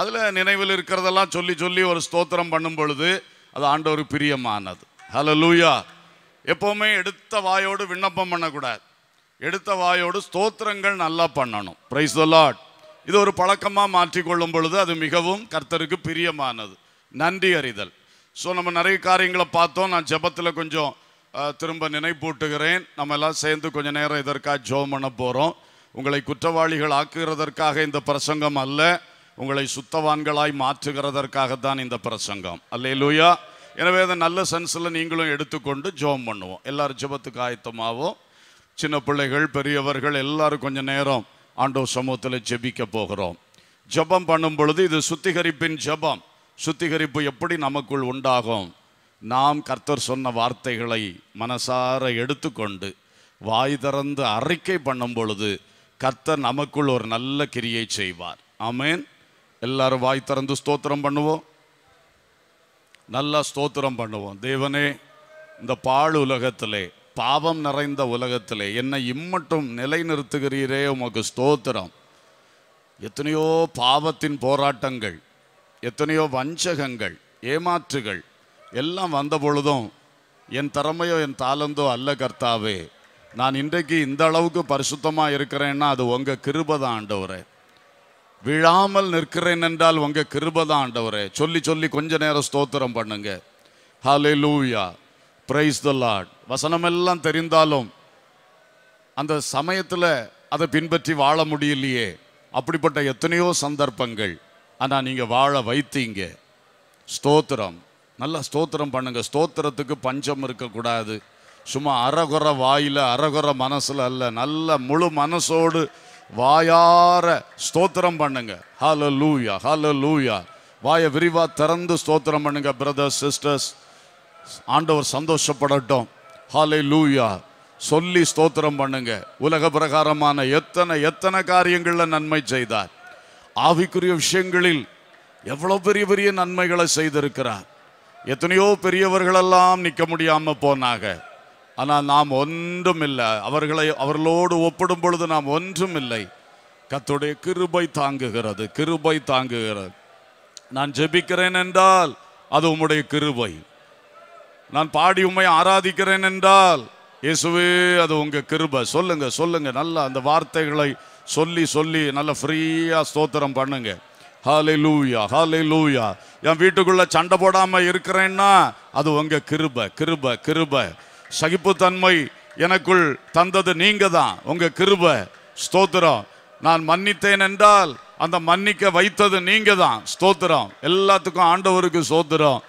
அதில் நினைவில் இருக்கிறதெல்லாம் சொல்லி சொல்லி ஒரு ஸ்தோத்திரம் பண்ணும் பொழுது அது ஆண்டவர் பிரியமானது ஹலோ லூயா எப்போவுமே எடுத்த வாயோடு விண்ணப்பம் பண்ணக்கூடாது எடுத்த வாயோடு ஸ்தோத்திரங்கள் நல்லா பண்ணணும் ப்ரைஸ் த லாட் இது ஒரு பழக்கமாக மாற்றிக்கொள்ளும் பொழுது அது மிகவும் கர்த்தருக்கு பிரியமானது நன்றி அறிதல் ஸோ நம்ம நிறைய காரியங்களை பார்த்தோம் நான் ஜபத்தில் கொஞ்சம் திரும்ப நினைப்பூட்டுகிறேன் நம்ம எல்லாம் சேர்ந்து கொஞ்சம் நேரம் இதற்காக ஜோம் பண்ண போகிறோம் உங்களை குற்றவாளிகள் ஆக்குகிறதற்காக இந்த பிரசங்கம் அல்ல உங்களை சுத்தவான்களாய் மாற்றுகிறதற்காகத்தான் இந்த பிரசங்கம் அல்லையிலூயா எனவே அதை நல்ல சென்ஸில் நீங்களும் எடுத்துக்கொண்டு ஜோம் பண்ணுவோம் எல்லாரும் ஜபத்துக்கு ஆயத்தமாகவும் சின்ன பிள்ளைகள் பெரியவர்கள் எல்லாரும் கொஞ்சம் நேரம் ஆண்டோ சமூகத்தில் ஜபிக்க போகிறோம் ஜபம் பண்ணும் பொழுது இது சுத்திகரிப்பின் ஜபம் சுத்திகரிப்பு எப்படி நமக்குள் உண்டாகும் நாம் கர்த்தர் சொன்ன வார்த்தைகளை மனசார எடுத்துக்கொண்டு வாய் திறந்து அறிக்கை பண்ணும் பொழுது கர்த்தர் நமக்குள் ஒரு நல்ல கிரியை செய்வார் ஆமேன் எல்லாரும் வாய் திறந்து ஸ்தோத்திரம் பண்ணுவோம் நல்லா ஸ்தோத்திரம் பண்ணுவோம் தேவனே இந்த பாழ் உலகத்திலே பாவம் நிறைந்த உலகத்திலே என்னை இம்மட்டும் நிலைநிறுத்துகிறீரே உமக்கு ஸ்தோத்திரம் எத்தனையோ பாவத்தின் போராட்டங்கள் எத்தனையோ வஞ்சகங்கள் ஏமாற்றுகள் எல்லாம் வந்த பொழுதும் என் திறமையோ என் தாளந்தோ அல்ல கர்த்தாவே நான் இன்றைக்கு இந்த அளவுக்கு பரிசுத்தமாக இருக்கிறேன்னா அது உங்கள் கிருபதான் ஆண்டவரே விழாமல் நிற்கிறேன் என்றால் உங்கள் கிருபதான் ஆண்டவரே சொல்லி சொல்லி கொஞ்ச நேரம் ஸ்தோத்திரம் பண்ணுங்க ஹாலே லூயா பிரைஸ் த லாட் வசனமெல்லாம் தெரிந்தாலும் அந்த சமயத்தில் அதை பின்பற்றி வாழ முடியலையே அப்படிப்பட்ட எத்தனையோ சந்தர்ப்பங்கள் ஆனால் நீங்கள் வாழ வைத்தீங்க ஸ்தோத்திரம் நல்லா ஸ்தோத்திரம் பண்ணுங்க ஸ்தோத்திரத்துக்கு பஞ்சம் இருக்கக்கூடாது சும்மா அறகுற வாயில் அறகுற மனசில் அல்ல நல்ல முழு மனசோடு வாயார ஸ்தோத்திரம் பண்ணுங்க ஹலோ லூயா ஹலோ லூயா வாயை விரிவாக திறந்து ஸ்தோத்திரம் பண்ணுங்க பிரதர்ஸ் சிஸ்டர்ஸ் ஆண்டவர் சந்தோஷப்படட்டும் ஹாலை லூயா சொல்லி ஸ்தோத்திரம் பண்ணுங்க உலக பிரகாரமான எத்தனை எத்தனை காரியங்களில் நன்மை செய்தார் ஆவிக்குரிய விஷயங்களில் எவ்வளோ பெரிய பெரிய நன்மைகளை செய்திருக்கிறார் எத்தனையோ பெரியவர்களெல்லாம் நிற்க முடியாமல் போனாங்க ஆனால் நாம் ஒன்றும் இல்லை அவர்களை அவர்களோடு ஒப்பிடும் பொழுது நாம் ஒன்றும் இல்லை கத்துடைய கிருபை தாங்குகிறது கிருபை தாங்குகிறது நான் ஜெபிக்கிறேன் என்றால் அது உம்முடைய கிருபை நான் பாடி உண்மை ஆராதிக்கிறேன் என்றால் இயேசுவே அது உங்கள் கிருபை சொல்லுங்க சொல்லுங்க நல்லா அந்த வார்த்தைகளை சொல்லி சொல்லி நல்லா ஃப்ரீயாக ஸ்தோத்திரம் பண்ணுங்க ஹாலே லூயா ஹாலே லூயா என் வீட்டுக்குள்ளே சண்டை போடாமல் இருக்கிறேன்னா அது உங்கள் கிருப கிருப கிருபை சகிப்புத்தன்மை எனக்குள் தந்தது நீங்க தான் உங்க கிருப ஸ்தோத்திரம் நான் மன்னித்தேன் என்றால் அந்த மன்னிக்க வைத்தது நீங்க தான் ஸ்தோத்திரம் எல்லாத்துக்கும் ஆண்டவருக்கு சோத்திரம்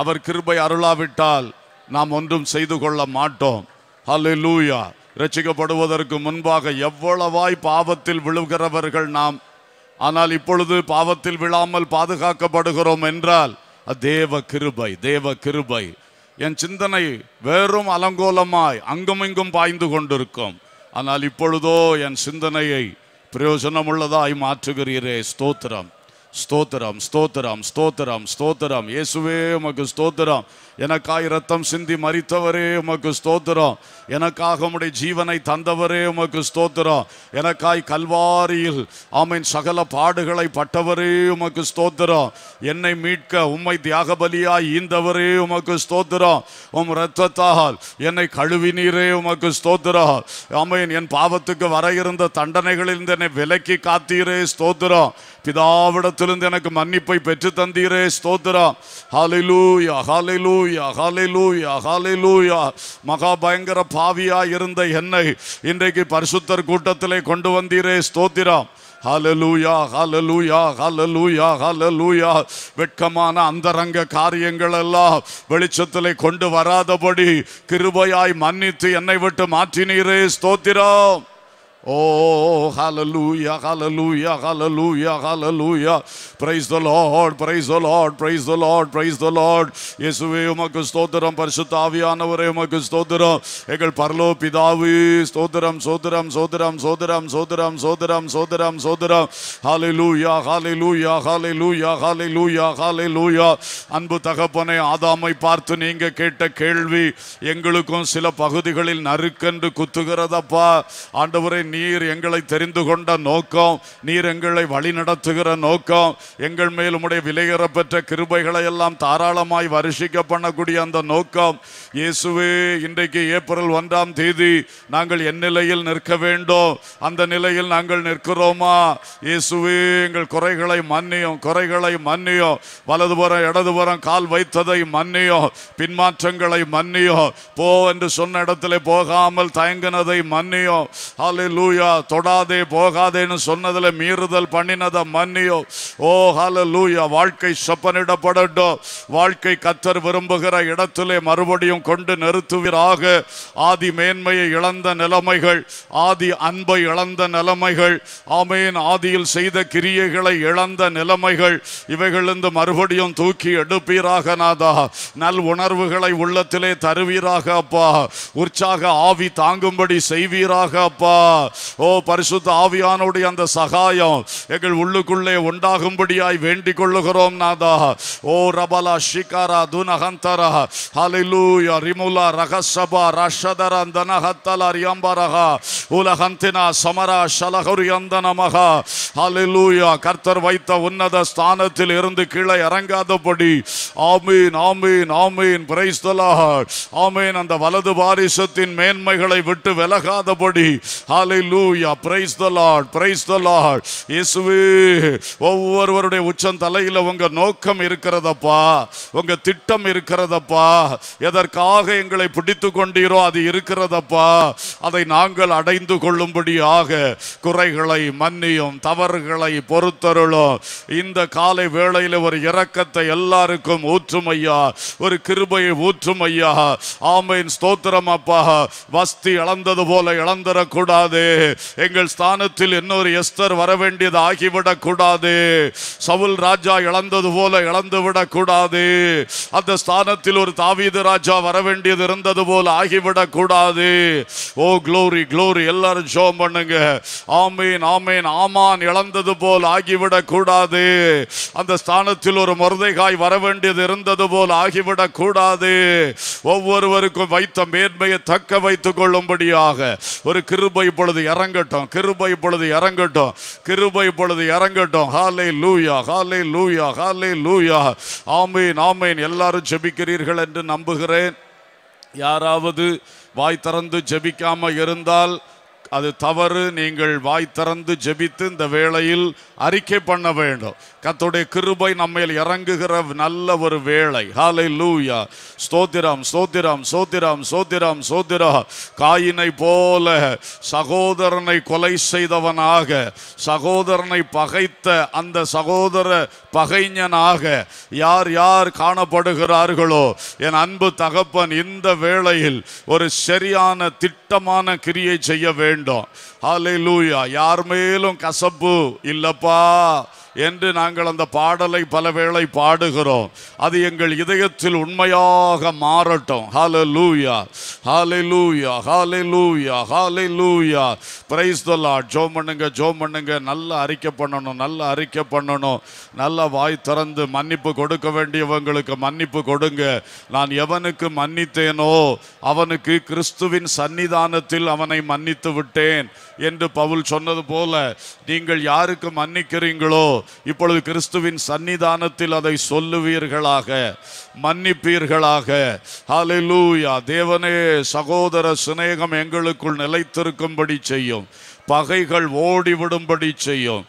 அவர் கிருபை அருளாவிட்டால் நாம் ஒன்றும் செய்து கொள்ள மாட்டோம் ஹலோ லூயா ரசிக்கப்படுவதற்கு முன்பாக எவ்வளவாய் பாவத்தில் விழுகிறவர்கள் நாம் ஆனால் இப்பொழுது பாவத்தில் விழாமல் பாதுகாக்கப்படுகிறோம் என்றால் தேவ கிருபை தேவ கிருபை என் சிந்தனை வெறும் அலங்கோலமாய் அங்குமிங்கும் பாய்ந்து கொண்டிருக்கும் ஆனால் இப்பொழுதோ என் சிந்தனையை பிரயோஜனம் உள்ளதாய் மாற்றுகிறீரே ஸ்தோத்திரம் ஸ்தோத்திரம் ஸ்தோத்திரம் ஸ்தோத்திரம் ஸ்தோத்திரம் இயேசுவே உமக்கு ஸ்தோத்திரம் எனக்காய் ரத்தம் சிந்தி மறித்தவரே உமக்கு ஸ்தோத்திரம் எனக்காக உடைய ஜீவனை தந்தவரே உமக்கு ஸ்தோத்திரம் எனக்காய் கல்வாரியில் ஆமீன் சகல பாடுகளை பட்டவரே உமக்கு ஸ்தோத்திரம் என்னை மீட்க உம்மை தியாக பலியாய் ஈந்தவரே உமக்கு ஸ்தோத்திரம் உம் ரத்தத்தால் என்னை கழுவினீரே உமக்கு ஸ்தோத்திரம் ஆமீன் என் பாவத்துக்கு வர இருந்த தண்டனைகளிலிருந்து என்னை விலக்கி காத்தீரே ஸ்தோத்திரம் பிதாவிடத்திலிருந்து எனக்கு மன்னிப்பை பெற்று தந்தீரே ஸ்தோத்திரம் ஹாலிலூயா ஹாலிலூ ஹாலிலூயா ஹாலிலூயா ஹாலிலூயா மகா பயங்கர பாவியா இருந்த என்னை இன்றைக்கு பரிசுத்தர் கூட்டத்திலே கொண்டு வந்தீரே ஸ்தோத்திரம் ஹலலூயா ஹலலூயா ஹலலூயா ஹலலூயா வெட்கமான அந்தரங்க காரியங்கள் எல்லாம் வெளிச்சத்திலே கொண்டு வராதபடி கிருபையாய் மன்னித்து என்னை விட்டு மாற்றினீரே ஸ்தோத்திரம் Oh, hallelujah, hallelujah, hallelujah, hallelujah. Praise the Lord, praise the Lord, praise the Lord, praise the Lord. இயேசுவே உமக்கு ஸ்தோத்திரம் பரிசுத்தாவியானவரே உமக்கு ஸ்தோத்திரம் எங்கள் பரலோ பிதாவே ஸ்தோத்திரம் சோதிரம் சோதிரம் சோதிரம் சோதிரம் சோதிரம் சோதிரம் சோதிரம் ஹalleluya ஹalleluya ஹalleluya ஹalleluya ஹalleluya அன்பு தகப்பனை ஆதாமை பார்த்து நீங்க கேட்ட கேள்வி எங்களுக்கும் சில பகுதிகளில் நறுக்கென்று குத்துகிறதப்பா ஆண்டவரை நீ நீர் எங்களை தெரிந்து கொண்ட நோக்கம் நீர் எங்களை வழிநடத்துகிற நோக்கம் எங்கள் மேல் உம்முடைய விலையேறப்பெற்ற கிருபைகளை எல்லாம் தாராளமாய் வருஷிக்க பண்ணக்கூடிய அந்த நோக்கம் இயேசுவே இன்றைக்கு ஏப்ரல் ஒன்றாம் தேதி நாங்கள் என் நிலையில் நிற்க வேண்டும் அந்த நிலையில் நாங்கள் நிற்கிறோமா இயேசுவே எங்கள் குறைகளை மன்னியும் குறைகளை மன்னியும் வலதுபுறம் இடதுபுறம் கால் வைத்ததை மன்னியும் பின்மாற்றங்களை மன்னியும் போ என்று சொன்ன இடத்துல போகாமல் தயங்கினதை மன்னியும் ஹலலூயா தொடாதே போகாதேன்னு சொன்னதில் மீறுதல் பண்ணினதை மன்னியோ ஓ ஹலலூயா வாழ்க்கை சொப்பனிடப்படட்டோ வாழ்க்கை கத்தர் விரும்புகிற இடத்திலே மறுபடியும் கொண்டு நிறுத்துவீராக ஆதி மேன்மையை இழந்த நிலைமைகள் ஆதி அன்பை இழந்த நிலைமைகள் ஆமையின் ஆதியில் செய்த கிரியைகளை இழந்த நிலைமைகள் இவைகளிலிருந்து மறுபடியும் தூக்கி எடுப்பீராக நாதா நல் உணர்வுகளை உள்ளத்திலே தருவீராக அப்பா உற்சாக ஆவி தாங்கும்படி செய்வீராக அப்பா ஓ பரிசுத்த ஆவியானுடைய அந்த சகாயம் எங்கள் உள்ளுக்குள்ளே உண்டாகும்படியாய் வேண்டிக் கொள்ளுகிறோம் நாதா ஓ ரபலா ஷிகாரா ஹலிலூயா ரிமுலா ரகசபா உலகந்தினா சமரா ஷலகுரியந்த நமகா ஹலிலூயா கர்த்தர் வைத்த உன்னத ஸ்தானத்தில் இருந்து கீழே இறங்காதபடி ஆமீன் ஆமீன் ஆமீன் பிரைஸ்தலா ஆமீன் அந்த வலது பாரிசத்தின் மேன்மைகளை விட்டு விலகாதபடி ஹalleluya praise the lord praise the lord இயேசுவே ஒவ்வொருவருடைய உச்சம் தலையில உங்க நோக்கம் இருக்கிறதப்பா உங்க திட்டம் இருக்கிறதப்பா எதற்காக எங்களை பிடித்து கொண்டீரோ அது இருக்கிறதப்பா அதை நாங்கள் அடைந்து கொள்ளும்படியாக குறைகளை மன்னியும் தவறுகளை பொறுத்தருளும் இந்த காலை வேளையில் ஒரு இரக்கத்தை எல்லாருக்கும் ஊற்றும் ஐயா ஒரு கிருபையை ஊற்றும் ஐயா ஆமையின் ஸ்தோத்திரம் அப்பா வஸ்தி இழந்தது போல இழந்துடக்கூடாது எங்கள் ஸ்தானத்தில் இன்னொரு எஸ்தர் வர வேண்டியது ஆகிவிடக் கூடாது சவுல் ராஜா இழந்தது போல இழந்து விடக்கூடாது அந்த ஸ்தானத்தில் ஒரு தாவீது ராஜா வர வேண்டியது இருந்தது போல ஆகிவிடக் கூடாது ஓ க்ளோரி க்ளோரி எல்லாரும் ஜோம் பண்ணுங்க ஆமீன் ஆமீன் ஆமான் இழந்தது போல் ஆகிவிடக் கூடாது அந்த ஸ்தானத்தில் ஒரு மருதைகாய் வர வேண்டியது இருந்தது போல் ஆகிவிடக் கூடாது ஒவ்வொருவருக்கும் வைத்த மேன்மையை தக்க வைத்துக் கொள்ளும்படியாக ஒரு கிருபை பொழுது இப்பொழுது இறங்கட்டும் கிருபை இப்பொழுது இறங்கட்டும் கிருபை இப்பொழுது இறங்கட்டும் ஹாலை லூயா ஹாலை லூயா ஹாலை லூயா ஆமீன் ஆமீன் எல்லாரும் செபிக்கிறீர்கள் என்று நம்புகிறேன் யாராவது வாய் திறந்து ஜெபிக்காம இருந்தால் அது தவறு நீங்கள் வாய் திறந்து ஜெபித்து இந்த வேளையில் அறிக்கை பண்ண வேண்டும் கத்துடைய கிருபை நம்மையில் இறங்குகிற நல்ல ஒரு வேலை ஹாலை லூயா ஸ்தோத்திரம் ஸ்தோத்திரம் ஸ்தோத்திரம் ஸ்தோத்திரம் சோத்திரா காயினை போல சகோதரனை கொலை செய்தவனாக சகோதரனை பகைத்த அந்த சகோதர பகைஞனாக யார் யார் காணப்படுகிறார்களோ என் அன்பு தகப்பன் இந்த வேளையில் ஒரு சரியான திட்டமான கிரியை செய்ய வேண்டும் வேண்டும் லூயா யார் மேலும் கசப்பு இல்லப்பா என்று நாங்கள் அந்த பாடலை பலவேளை பாடுகிறோம் அது எங்கள் இதயத்தில் உண்மையாக மாறட்டும் ஹாலே hallelujah hallelujah hallelujah hallelujah praise தொல்லா ஜோ பண்ணுங்க ஜோ பண்ணுங்க நல்லா அறிக்கை பண்ணணும் நல்லா அறிக்கை பண்ணணும் நல்லா வாய் திறந்து மன்னிப்பு கொடுக்க வேண்டியவங்களுக்கு மன்னிப்பு கொடுங்க நான் எவனுக்கு மன்னித்தேனோ அவனுக்கு கிறிஸ்துவின் சன்னிதானத்தில் அவனை மன்னித்து விட்டேன் என்று பவுல் சொன்னது போல நீங்கள் யாருக்கு மன்னிக்கிறீங்களோ இப்பொழுது கிறிஸ்துவின் சன்னிதானத்தில் அதை சொல்லுவீர்களாக மன்னிப்பீர்களாக ஹலிலூயா தேவனே சகோதர சிநேகம் எங்களுக்குள் நிலைத்திருக்கும்படி செய்யும் பகைகள் ஓடிவிடும்படி செய்யும்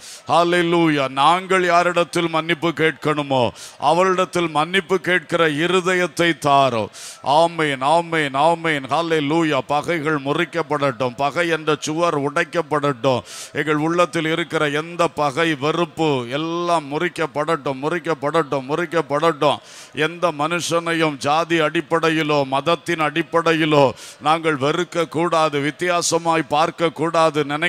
நாங்கள் யாரிடத்தில் மன்னிப்பு கேட்கணுமோ அவரிடத்தில் மன்னிப்பு கேட்கிற இருதயத்தை தாரும் ஆமேன் ஆமேன் ஆமேன் ஹாலே லூயா பகைகள் முறிக்கப்படட்டும் பகை என்ற சுவர் உடைக்கப்படட்டும் எங்கள் உள்ளத்தில் இருக்கிற எந்த பகை வெறுப்பு எல்லாம் முறிக்கப்படட்டும் முறிக்கப்படட்டும் முறிக்கப்படட்டும் எந்த மனுஷனையும் ஜாதி அடிப்படையிலோ மதத்தின் அடிப்படையிலோ நாங்கள் வெறுக்க கூடாது வித்தியாசமாய் பார்க்க கூடாது நினை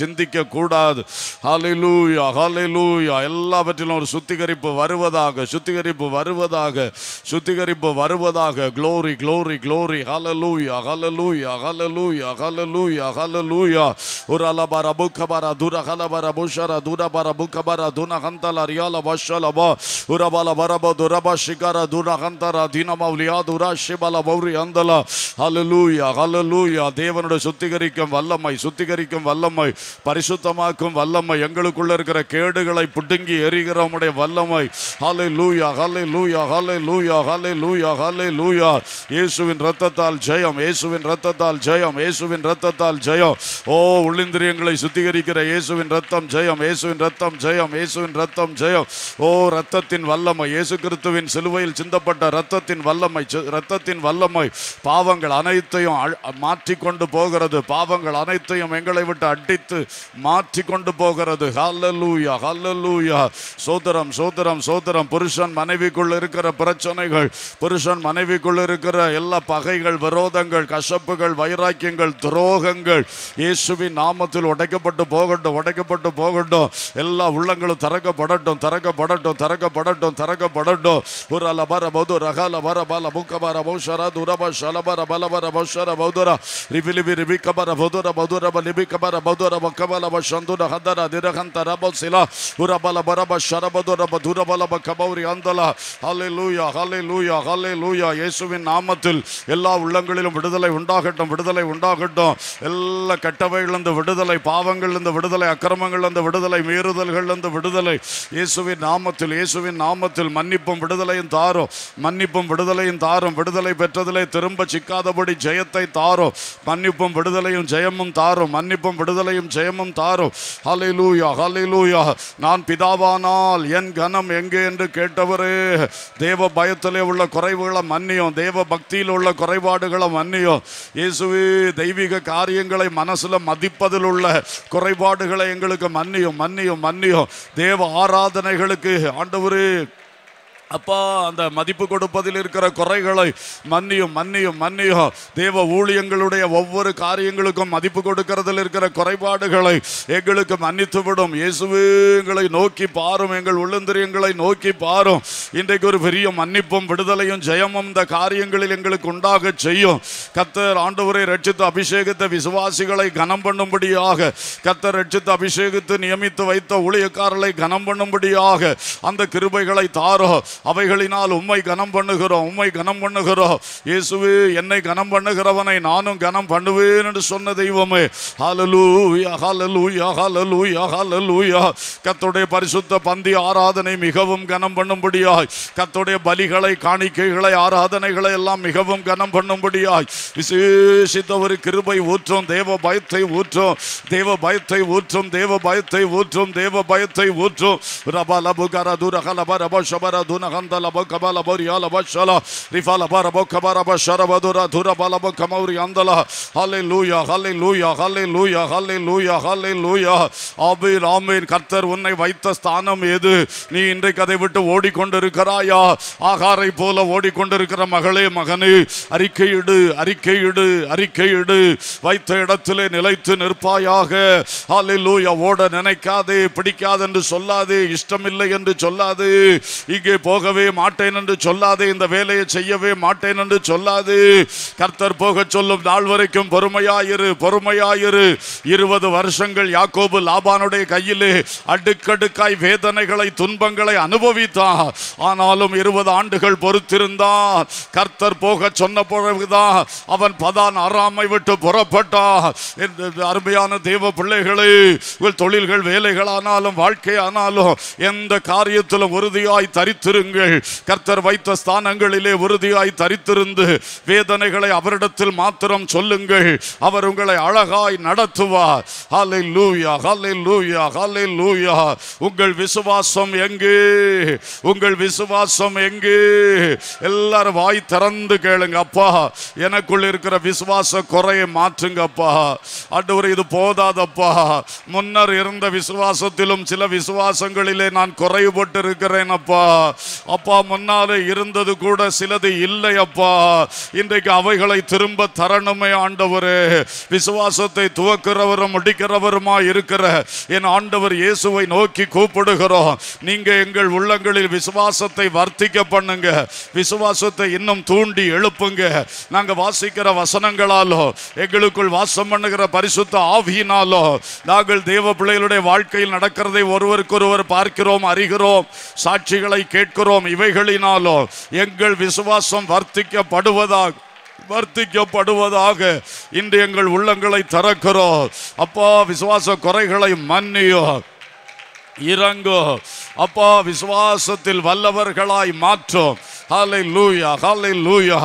சிந்திக்க கூடாது ஹலிலூயா ஹலிலூயா எல்லாவற்றிலும் ஒரு சுத்திகரிப்பு வருவதாக சுத்திகரிப்பு வருவதாக சுத்திகரிப்பு வருவதாக glory glory glory hallelujah hallelujah hallelujah hallelujah hallelujah ஒரு அலபார புக்கபார துர ஹலபார புஷர துரபர புக்கபார துன ஹந்தல ரியால வஷலபா உரபால வரப துரப ಶಿಖರ ದೂರ ಹಂತರ ದೀನಮೌಲಿಯ துரா சிபல பௌரி அந்தலா ஹலலூயா ஹலலூயா தேவனுடைய சுத்திகரிக்கும் வல்லமை சுத்திகரிக்கும் ஆசீர்வதிக்கும் வல்லமை பரிசுத்தமாக்கும் வல்லமை எங்களுக்குள்ள இருக்கிற கேடுகளை புடுங்கி எரிகிற வல்லமை ஹலை லூயா ஹலை லூயா ஹலை லூயா ஹலை லூயா ஹலை லூயா இயேசுவின் ரத்தத்தால் ஜெயம் இயேசுவின் ரத்தத்தால் ஜெயம் இயேசுவின் ரத்தத்தால் ஜெயம் ஓ உள்ளிந்திரியங்களை சுத்திகரிக்கிற இயேசுவின் ரத்தம் ஜெயம் இயேசுவின் ரத்தம் ஜெயம் இயேசுவின் ரத்தம் ஜெயம் ஓ ரத்தத்தின் வல்லமை இயேசு கிறிஸ்துவின் சிலுவையில் சிந்தப்பட்ட ரத்தத்தின் வல்லமை ரத்தத்தின் வல்லமை பாவங்கள் அனைத்தையும் மாற்றிக்கொண்டு போகிறது பாவங்கள் அனைத்தையும் எங்களை உங்களை விட்டு அடித்து மாற்றி கொண்டு போகிறது ஹல்லூயா ஹல்லூயா சோதரம் சோதரம் சோதரம் புருஷன் மனைவிக்குள் இருக்கிற பிரச்சனைகள் புருஷன் மனைவிக்குள் இருக்கிற எல்லா பகைகள் விரோதங்கள் கசப்புகள் வைராக்கியங்கள் துரோகங்கள் இயேசுவின் நாமத்தில் உடைக்கப்பட்டு போகட்டும் உடைக்கப்பட்டு போகட்டும் எல்லா உள்ளங்களும் திறக்கப்படட்டும் திறக்கப்படட்டும் திறக்கப்படட்டும் திறக்கப்படட்டும் ஒரு அலபர பௌது ரகால பர பல வர பௌஷரா துரப சலபர பலபர பௌஷர பௌதுரா ரிபிலிபி ரிபிக்கபர பௌதுர பௌதுர பலி Bikabara Badura Bakabala Bashandura Hadara Dirahanta Rabosila Urabala Baraba நாமத்தில் எல்லா உள்ளங்களிலும் விடுதலை உண்டாகட்டும் விடுதலை உண்டாகட்டும் எல்லா கட்டவைகளிலிருந்து விடுதலை பாவங்களிலிருந்து விடுதலை அக்கிரமங்களிலிருந்து விடுதலை மீறுதல்களிலிருந்து விடுதலை இயேசுவின் நாமத்தில் இயேசுவின் நாமத்தில் மன்னிப்பும் விடுதலையும் தாரும் மன்னிப்பும் விடுதலையும் தாரும் விடுதலை பெற்றதிலே திரும்ப சிக்காதபடி ஜெயத்தை தாரும் மன்னிப்பும் விடுதலையும் ஜெயமும் தாரும் மன்னிப்பும் விடுதலையும் ஜெயமும் தாரும் ஹலிலூயா ஹலிலூயா நான் பிதாவானால் என் கனம் எங்கே என்று கேட்டவரே தேவ பயத்திலே உள்ள குறைவுகளை மன்னியும் தேவ பக்தியில் உள்ள குறைபாடுகளை மன்னியும் இயேசுவே தெய்வீக காரியங்களை மனசில் மதிப்பதில் உள்ள குறைபாடுகளை எங்களுக்கு மன்னியும் மன்னியும் மன்னியும் தேவ ஆராதனைகளுக்கு ஆண்டவரே அப்பா அந்த மதிப்பு கொடுப்பதில் இருக்கிற குறைகளை மன்னியும் மன்னியும் மன்னியும் தேவ ஊழியங்களுடைய ஒவ்வொரு காரியங்களுக்கும் மதிப்பு கொடுக்கறதில் இருக்கிற குறைபாடுகளை எங்களுக்கு மன்னித்து விடும் இயேசுவே நோக்கி பாரும் எங்கள் உள்ளந்திரியங்களை நோக்கி பாரும் இன்றைக்கு ஒரு பெரிய மன்னிப்பும் விடுதலையும் ஜெயமும் இந்த காரியங்களில் எங்களுக்கு உண்டாக செய்யும் கத்தர் ஆண்டவரை ரட்சித்து அபிஷேகித்த விசுவாசிகளை கனம் பண்ணும்படியாக கத்தர் ரட்சித்து அபிஷேகித்து நியமித்து வைத்த ஊழியக்காரர்களை கனம் பண்ணும்படியாக அந்த கிருபைகளை தாரோ அவைகளினால் உண்மை கனம் பண்ணுகிறோம் உண்மை கனம் பண்ணுகிறோம் இயேசுவே என்னை கனம் பண்ணுகிறவனை நானும் கனம் பண்ணுவேன் என்று சொன்ன தெய்வமே கத்துடைய பரிசுத்த பந்தி ஆராதனை மிகவும் கனம் பண்ணும்படியாய் கத்துடைய பலிகளை காணிக்கைகளை ஆராதனைகளை எல்லாம் மிகவும் கனம் பண்ணும்படியாய் விசேஷித்த ஒரு கிருபை ஊற்றும் தேவ பயத்தை ஊற்றும் தேவ பயத்தை ஊற்றும் தேவ பயத்தை ஊற்றும் தேவ பயத்தை ஊற்றும் ரபா லபு ரப Gandala Bokabala Boriala Bashala Rivala Barabokabara Bashara Badura Dura Balabo Kamauri Andala Hallelujah Hallelujah Hallelujah Hallelujah Hallelujah Abir Amin கர்த்தர் உன்னை வைத்த ஸ்தானம் எது நீ இன்றைக்கு அதை விட்டு ஓடிக்கொண்டிருக்கிறாயா ஆகாரை போல ஓடிக்கொண்டிருக்கிற மகளே மகனே அறிக்கையிடு அறிக்கையிடு அறிக்கையிடு வைத்த இடத்திலே நிலைத்து நிற்பாயாக ஹalleluya ஓட நினைக்காதே பிடிக்காது என்று சொல்லாதே இஷ்டமில்லை என்று சொல்லாதே இங்கே போ போகவே மாட்டேன் என்று சொல்லாது இந்த வேலையை செய்யவே மாட்டேன் என்று சொல்லாது கர்த்தர் போக சொல்லும் நாள் வரைக்கும் பொறுமையாயிரு பொறுமையாயிரு இருபது வருஷங்கள் யாக்கோபு லாபானுடைய கையிலே அடுக்கடுக்காய் வேதனைகளை துன்பங்களை அனுபவித்தார் ஆனாலும் இருபது ஆண்டுகள் பொறுத்திருந்தான் கர்த்தர் போக சொன்ன பிறகுதான் அவன் பதான் அறாமை விட்டு புறப்பட்டா அருமையான தெய்வ பிள்ளைகளே உங்கள் தொழில்கள் வேலைகளானாலும் வாழ்க்கையானாலும் எந்த காரியத்திலும் உறுதியாய் தரித்திருங்க பாருங்கள் கர்த்தர் வைத்த ஸ்தானங்களிலே உறுதியாய் தரித்திருந்து வேதனைகளை அவரிடத்தில் மாத்திரம் சொல்லுங்கள் அவர் உங்களை அழகாய் நடத்துவார் ஹலை லூயா ஹலை லூயா ஹலை லூயா உங்கள் விசுவாசம் எங்கே உங்கள் விசுவாசம் எங்கு எல்லாரும் வாய் திறந்து கேளுங்க அப்பா எனக்குள் இருக்கிற விசுவாச குறையை மாற்றுங்கப்பா அன்று இது போதாதப்பா முன்னர் இருந்த விசுவாசத்திலும் சில விசுவாசங்களிலே நான் குறைவுபட்டு இருக்கிறேன் அப்பா அப்பா முன்னாலே இருந்தது கூட சிலது இல்லை அப்பா இன்றைக்கு அவைகளை திரும்ப தரணுமே ஆண்டவரே விசுவாசத்தை துவக்கிறவரும் முடிக்கிறவருமா இருக்கிற என் ஆண்டவர் இயேசுவை நோக்கி கூப்பிடுகிறோம் நீங்க எங்கள் உள்ளங்களில் விசுவாசத்தை வர்த்திக்க பண்ணுங்க விசுவாசத்தை இன்னும் தூண்டி எழுப்புங்க நாங்க வாசிக்கிற வசனங்களாலோ எங்களுக்குள் வாசம் பண்ணுகிற பரிசுத்த ஆவியினாலோ நாங்கள் தேவ பிள்ளைகளுடைய வாழ்க்கையில் நடக்கிறதை ஒருவருக்கொருவர் பார்க்கிறோம் அறிகிறோம் சாட்சிகளை கேட்க கேட்கிறோம் இவைகளினாலோ எங்கள் விசுவாசம் வர்த்திக்கப்படுவதாக வர்த்திக்கப்படுவதாக இன்று எங்கள் உள்ளங்களை திறக்கிறோம் அப்பா விசுவாச குறைகளை மன்னியோ இறங்கோ அப்பா விசுவாசத்தில் வல்லவர்களாய் மாற்றோம் ஹலை லூயா லூயா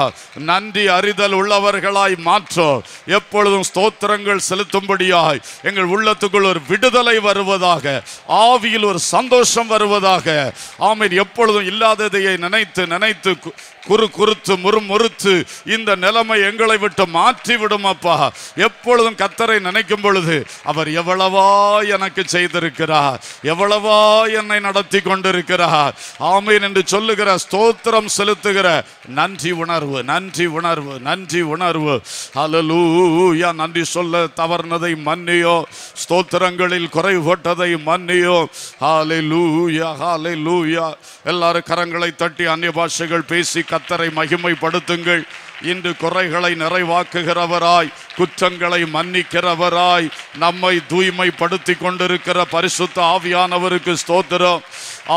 நன்றி அறிதல் உள்ளவர்களாய் மாற்றோம் எப்பொழுதும் ஸ்தோத்திரங்கள் செலுத்தும்படியாய் எங்கள் உள்ளத்துக்குள் ஒரு விடுதலை வருவதாக ஆவியில் ஒரு சந்தோஷம் வருவதாக ஆமீர் எப்பொழுதும் இல்லாததையை நினைத்து நினைத்து குறு குறுத்து முறுமுறுத்து இந்த நிலைமை எங்களை விட்டு மாற்றி விடும் அப்பா எப்பொழுதும் கத்தரை நினைக்கும் பொழுது அவர் எவ்வளவா எனக்கு செய்திருக்கிறார் எவ்வளவா என்னை நடத்தி கொண்டிருக்கிறார் ஆமீன் என்று சொல்லுகிற ஸ்தோத்திரம் செலுத்துகிற நன்றி உணர்வு நன்றி உணர்வு நன்றி உணர்வு அலலூயா நன்றி சொல்ல தவறுனதை மன்னியோ ஸ்தோத்திரங்களில் குறைபட்டதை மன்னியோ ஹாலை லூயா ஹாலே லூயா எல்லாரும் கரங்களை தட்டி அந்நிய பாஷைகள் பேசி கத்தரை மகிமைப்படுத்துங்கள் இன்று குறைகளை நிறைவாக்குகிறவராய் குற்றங்களை மன்னிக்கிறவராய் நம்மை தூய்மைப்படுத்தி கொண்டிருக்கிற பரிசுத்த ஆவியானவருக்கு ஸ்தோத்திரம்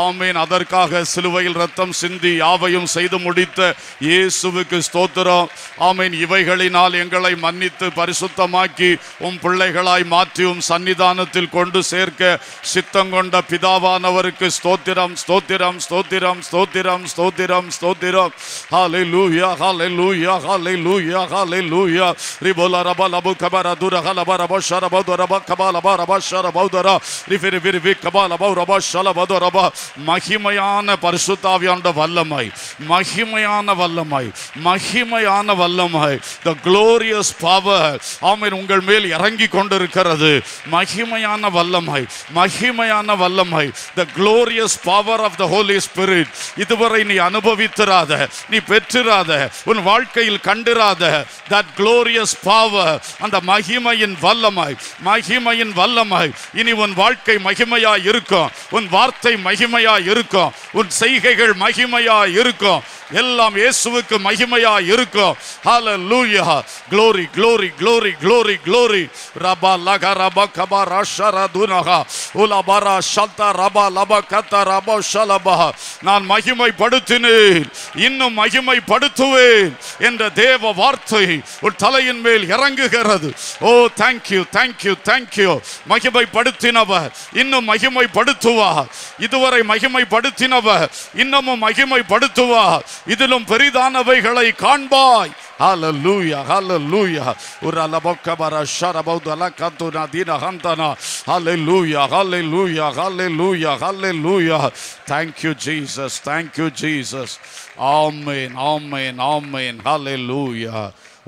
ஆமேன் அதற்காக சிலுவையில் ரத்தம் சிந்தி யாவையும் செய்து முடித்த இயேசுவுக்கு ஸ்தோத்திரம் ஆமீன் இவைகளினால் எங்களை மன்னித்து பரிசுத்தமாக்கி உம் பிள்ளைகளாய் மாற்றியும் சன்னிதானத்தில் கொண்டு சேர்க்க சித்தங்கொண்ட பிதாவானவருக்கு ஸ்தோத்திரம் ஸ்தோத்திரம் ஸ்தோத்திரம் ஸ்தோத்திரம் ஸ்தோத்திரம் ஸ்தோத்திரம் ஹாலே hallelujah hallelujah hallelujah ஹாலே லூயா ரிபோல ரப லபு கபர ரதுர ஹலப பர பஷர பௌதர பக்கபால பர பஷர பௌதர ரிஃபி ரிஃபி ரிஃபி பௌர பஷல ரப பா மகிமையான பரிசுத்தாவியாண்ட வல்லமை மகிமையான வல்லமை மகிமையான வல்லமை த குளோரியஸ் பவர் ஆமீன் உங்கள் மேல் இறங்கி கொண்டிருக்கிறது மகிமையான வல்லமை மகிமையான வல்லமை the glorious power of the Holy Spirit இதுவரை நீ அனுபவித்திராத நீ பெற்றிராத உன் வாழ்க்கையில் கண்டிராத தட் குளோரியஸ் பவர் அந்த மகிமையின் வல்லமை மகிமையின் வல்லமை இனி உன் வாழ்க்கை மகிமையா இருக்கும் உன் வார்த்தை மகிமை மகிமையா இருக்கும் உன் செய்கைகள் மகிமையா இருக்கும் எல்லாம் இயேசுவுக்கு மகிமையா இருக்கும் ஹால glory glory glory glory glory ரபா லக ரப கபா ரஷர துனகா பரா ஷல்தா ரபா லப கத்த ரப ஷலபா நான் மகிமைப்படுத்தினேன் இன்னும் மகிமைப்படுத்துவேன் என்ற தேவ வார்த்தை உன் தலையின் மேல் இறங்குகிறது ஓ தேங்க்யூ தேங்க்யூ தேங்க்யூ மகிமைப்படுத்தினவர் இன்னும் மகிமைப்படுத்துவா இதுவரை அவைகளை மகிமைப்படுத்தினவர் இன்னமும் மகிமைப்படுத்துவார் இதிலும் பெரிதானவைகளை காண்பாய் thank you Jesus thank you Jesus amen amen amen hallelujah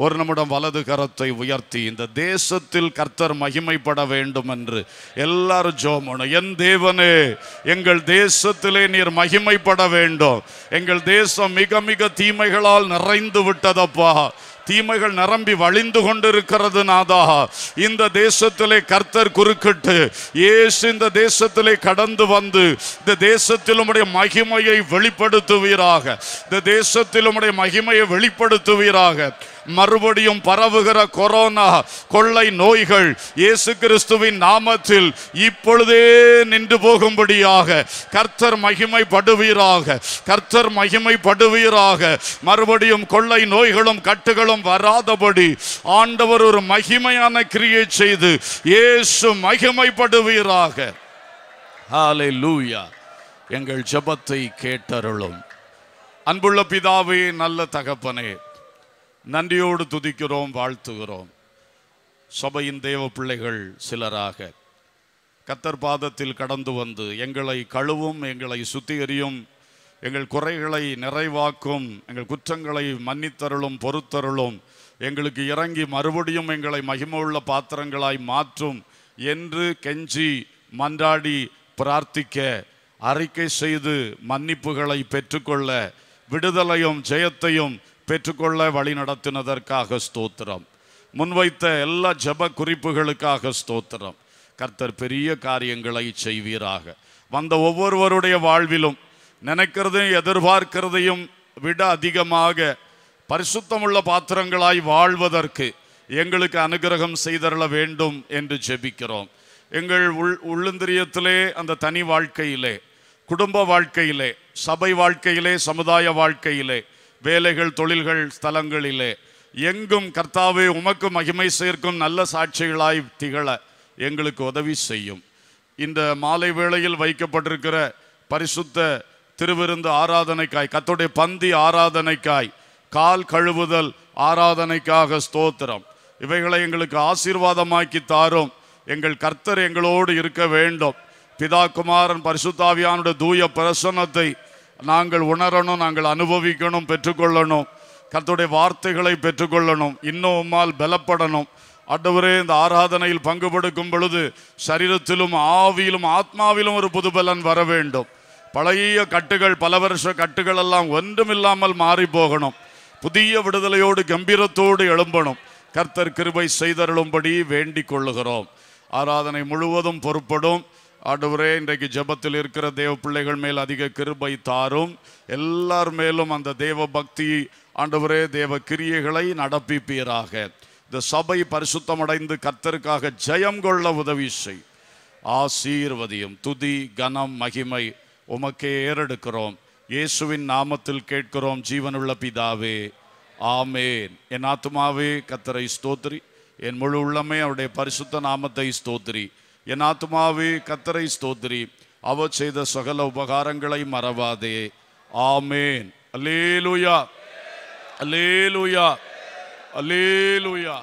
ஒரு நம்மிடம் வலது கரத்தை உயர்த்தி இந்த தேசத்தில் கர்த்தர் மகிமைப்பட வேண்டும் என்று எல்லாரும் ஜோமனும் என் தேவனே எங்கள் தேசத்திலே நீர் மகிமைப்பட வேண்டும் எங்கள் தேசம் மிக மிக தீமைகளால் நிறைந்து விட்டதப்பா தீமைகள் நிரம்பி வழிந்து கொண்டிருக்கிறது நாதா இந்த தேசத்திலே கர்த்தர் குறுக்கிட்டு ஏசு இந்த தேசத்திலே கடந்து வந்து இந்த தேசத்தில் உடைய மகிமையை வெளிப்படுத்துவீராக இந்த தேசத்தில் உடைய மகிமையை வெளிப்படுத்துவீராக மறுபடியும் பரவுகிற கொரோனா கொள்ளை நோய்கள் இயேசு கிறிஸ்துவின் நாமத்தில் இப்பொழுதே நின்று போகும்படியாக கர்த்தர் மகிமைப்படுவீராக கர்த்தர் மகிமைப்படுவீராக மறுபடியும் கொள்ளை நோய்களும் கட்டுகளும் வராதபடி ஆண்டவர் ஒரு மகிமையான கிரியை செய்து இயேசு மகிமைப்படுவீராக ஹாலே லூயா எங்கள் ஜபத்தை கேட்டருளும் அன்புள்ள பிதாவே நல்ல தகப்பனே நன்றியோடு துதிக்கிறோம் வாழ்த்துகிறோம் சபையின் தேவ பிள்ளைகள் சிலராக கத்தர் பாதத்தில் கடந்து வந்து எங்களை கழுவும் எங்களை சுத்திகரியும் எங்கள் குறைகளை நிறைவாக்கும் எங்கள் குற்றங்களை மன்னித்தருளும் பொறுத்தருளும் எங்களுக்கு இறங்கி மறுபடியும் எங்களை மகிமவுள்ள பாத்திரங்களாய் மாற்றும் என்று கெஞ்சி மன்றாடி பிரார்த்திக்க அறிக்கை செய்து மன்னிப்புகளை பெற்றுக்கொள்ள விடுதலையும் ஜெயத்தையும் பெற்றுக்கொள்ள வழி நடத்தினதற்காக ஸ்தோத்திரம் முன்வைத்த எல்லா ஜப குறிப்புகளுக்காக ஸ்தோத்திரம் கர்த்தர் பெரிய காரியங்களை செய்வீராக வந்த ஒவ்வொருவருடைய வாழ்விலும் நினைக்கிறதையும் எதிர்பார்க்கிறதையும் விட அதிகமாக பரிசுத்தமுள்ள பாத்திரங்களாய் வாழ்வதற்கு எங்களுக்கு அனுகிரகம் செய்தரள வேண்டும் என்று ஜெபிக்கிறோம் எங்கள் உள் உள்ளந்திரியத்திலே அந்த தனி வாழ்க்கையிலே குடும்ப வாழ்க்கையிலே சபை வாழ்க்கையிலே சமுதாய வாழ்க்கையிலே வேலைகள் தொழில்கள் ஸ்தலங்களிலே எங்கும் கர்த்தாவே உமக்கு மகிமை சேர்க்கும் நல்ல சாட்சிகளாய் திகழ எங்களுக்கு உதவி செய்யும் இந்த மாலை வேளையில் வைக்கப்பட்டிருக்கிற பரிசுத்த திருவிருந்து ஆராதனைக்காய் கத்தோடைய பந்தி ஆராதனைக்காய் கால் கழுவுதல் ஆராதனைக்காக ஸ்தோத்திரம் இவைகளை எங்களுக்கு ஆசீர்வாதமாக்கி தாரும் எங்கள் கர்த்தர் எங்களோடு இருக்க வேண்டும் பிதா குமாரன் பரிசுத்தாவியானுடைய தூய பிரசன்னத்தை நாங்கள் உணரணும் நாங்கள் அனுபவிக்கணும் பெற்றுக்கொள்ளணும் கர்த்தருடைய வார்த்தைகளை பெற்றுக்கொள்ளணும் இன்னும் உம்மால் பலப்படணும் அடுவரே இந்த ஆராதனையில் பங்கு படுக்கும் பொழுது சரீரத்திலும் ஆவியிலும் ஆத்மாவிலும் ஒரு புதுபலன் வர வேண்டும் பழைய கட்டுகள் பல வருஷ கட்டுகள் எல்லாம் ஒன்றுமில்லாமல் மாறி போகணும் புதிய விடுதலையோடு கம்பீரத்தோடு எழும்பணும் கர்த்தர் கிருபை செய்தருளும்படி வேண்டிக் கொள்ளுகிறோம் ஆராதனை முழுவதும் பொறுப்படும் ஆண்டவரே இன்றைக்கு ஜபத்தில் இருக்கிற தேவ பிள்ளைகள் மேல் அதிக கிருபை தாரும் எல்லார் மேலும் அந்த தேவ பக்தி ஆண்டவரே தேவ கிரியைகளை நடப்பிப்பீராக இந்த சபை பரிசுத்தமடைந்து கத்தருக்காக ஜெயம் கொள்ள உதவி செய் ஆசீர்வதியும் துதி கனம் மகிமை உமக்கே ஏறெடுக்கிறோம் இயேசுவின் நாமத்தில் கேட்கிறோம் ஜீவனுள்ள பிதாவே ஆமேன் என் ஆத்மாவே கத்தரை ஸ்தோத்ரி என் முழு உள்ளமே அவருடைய பரிசுத்த நாமத்தை ஸ்தோத்ரி என் ஆத்மாவே கத்தரை ஸ்தோத்ரி அவ செய்த சகல உபகாரங்களை மறவாதே ஆமேன் அலேலுயா அலேலுயா அலேலுயா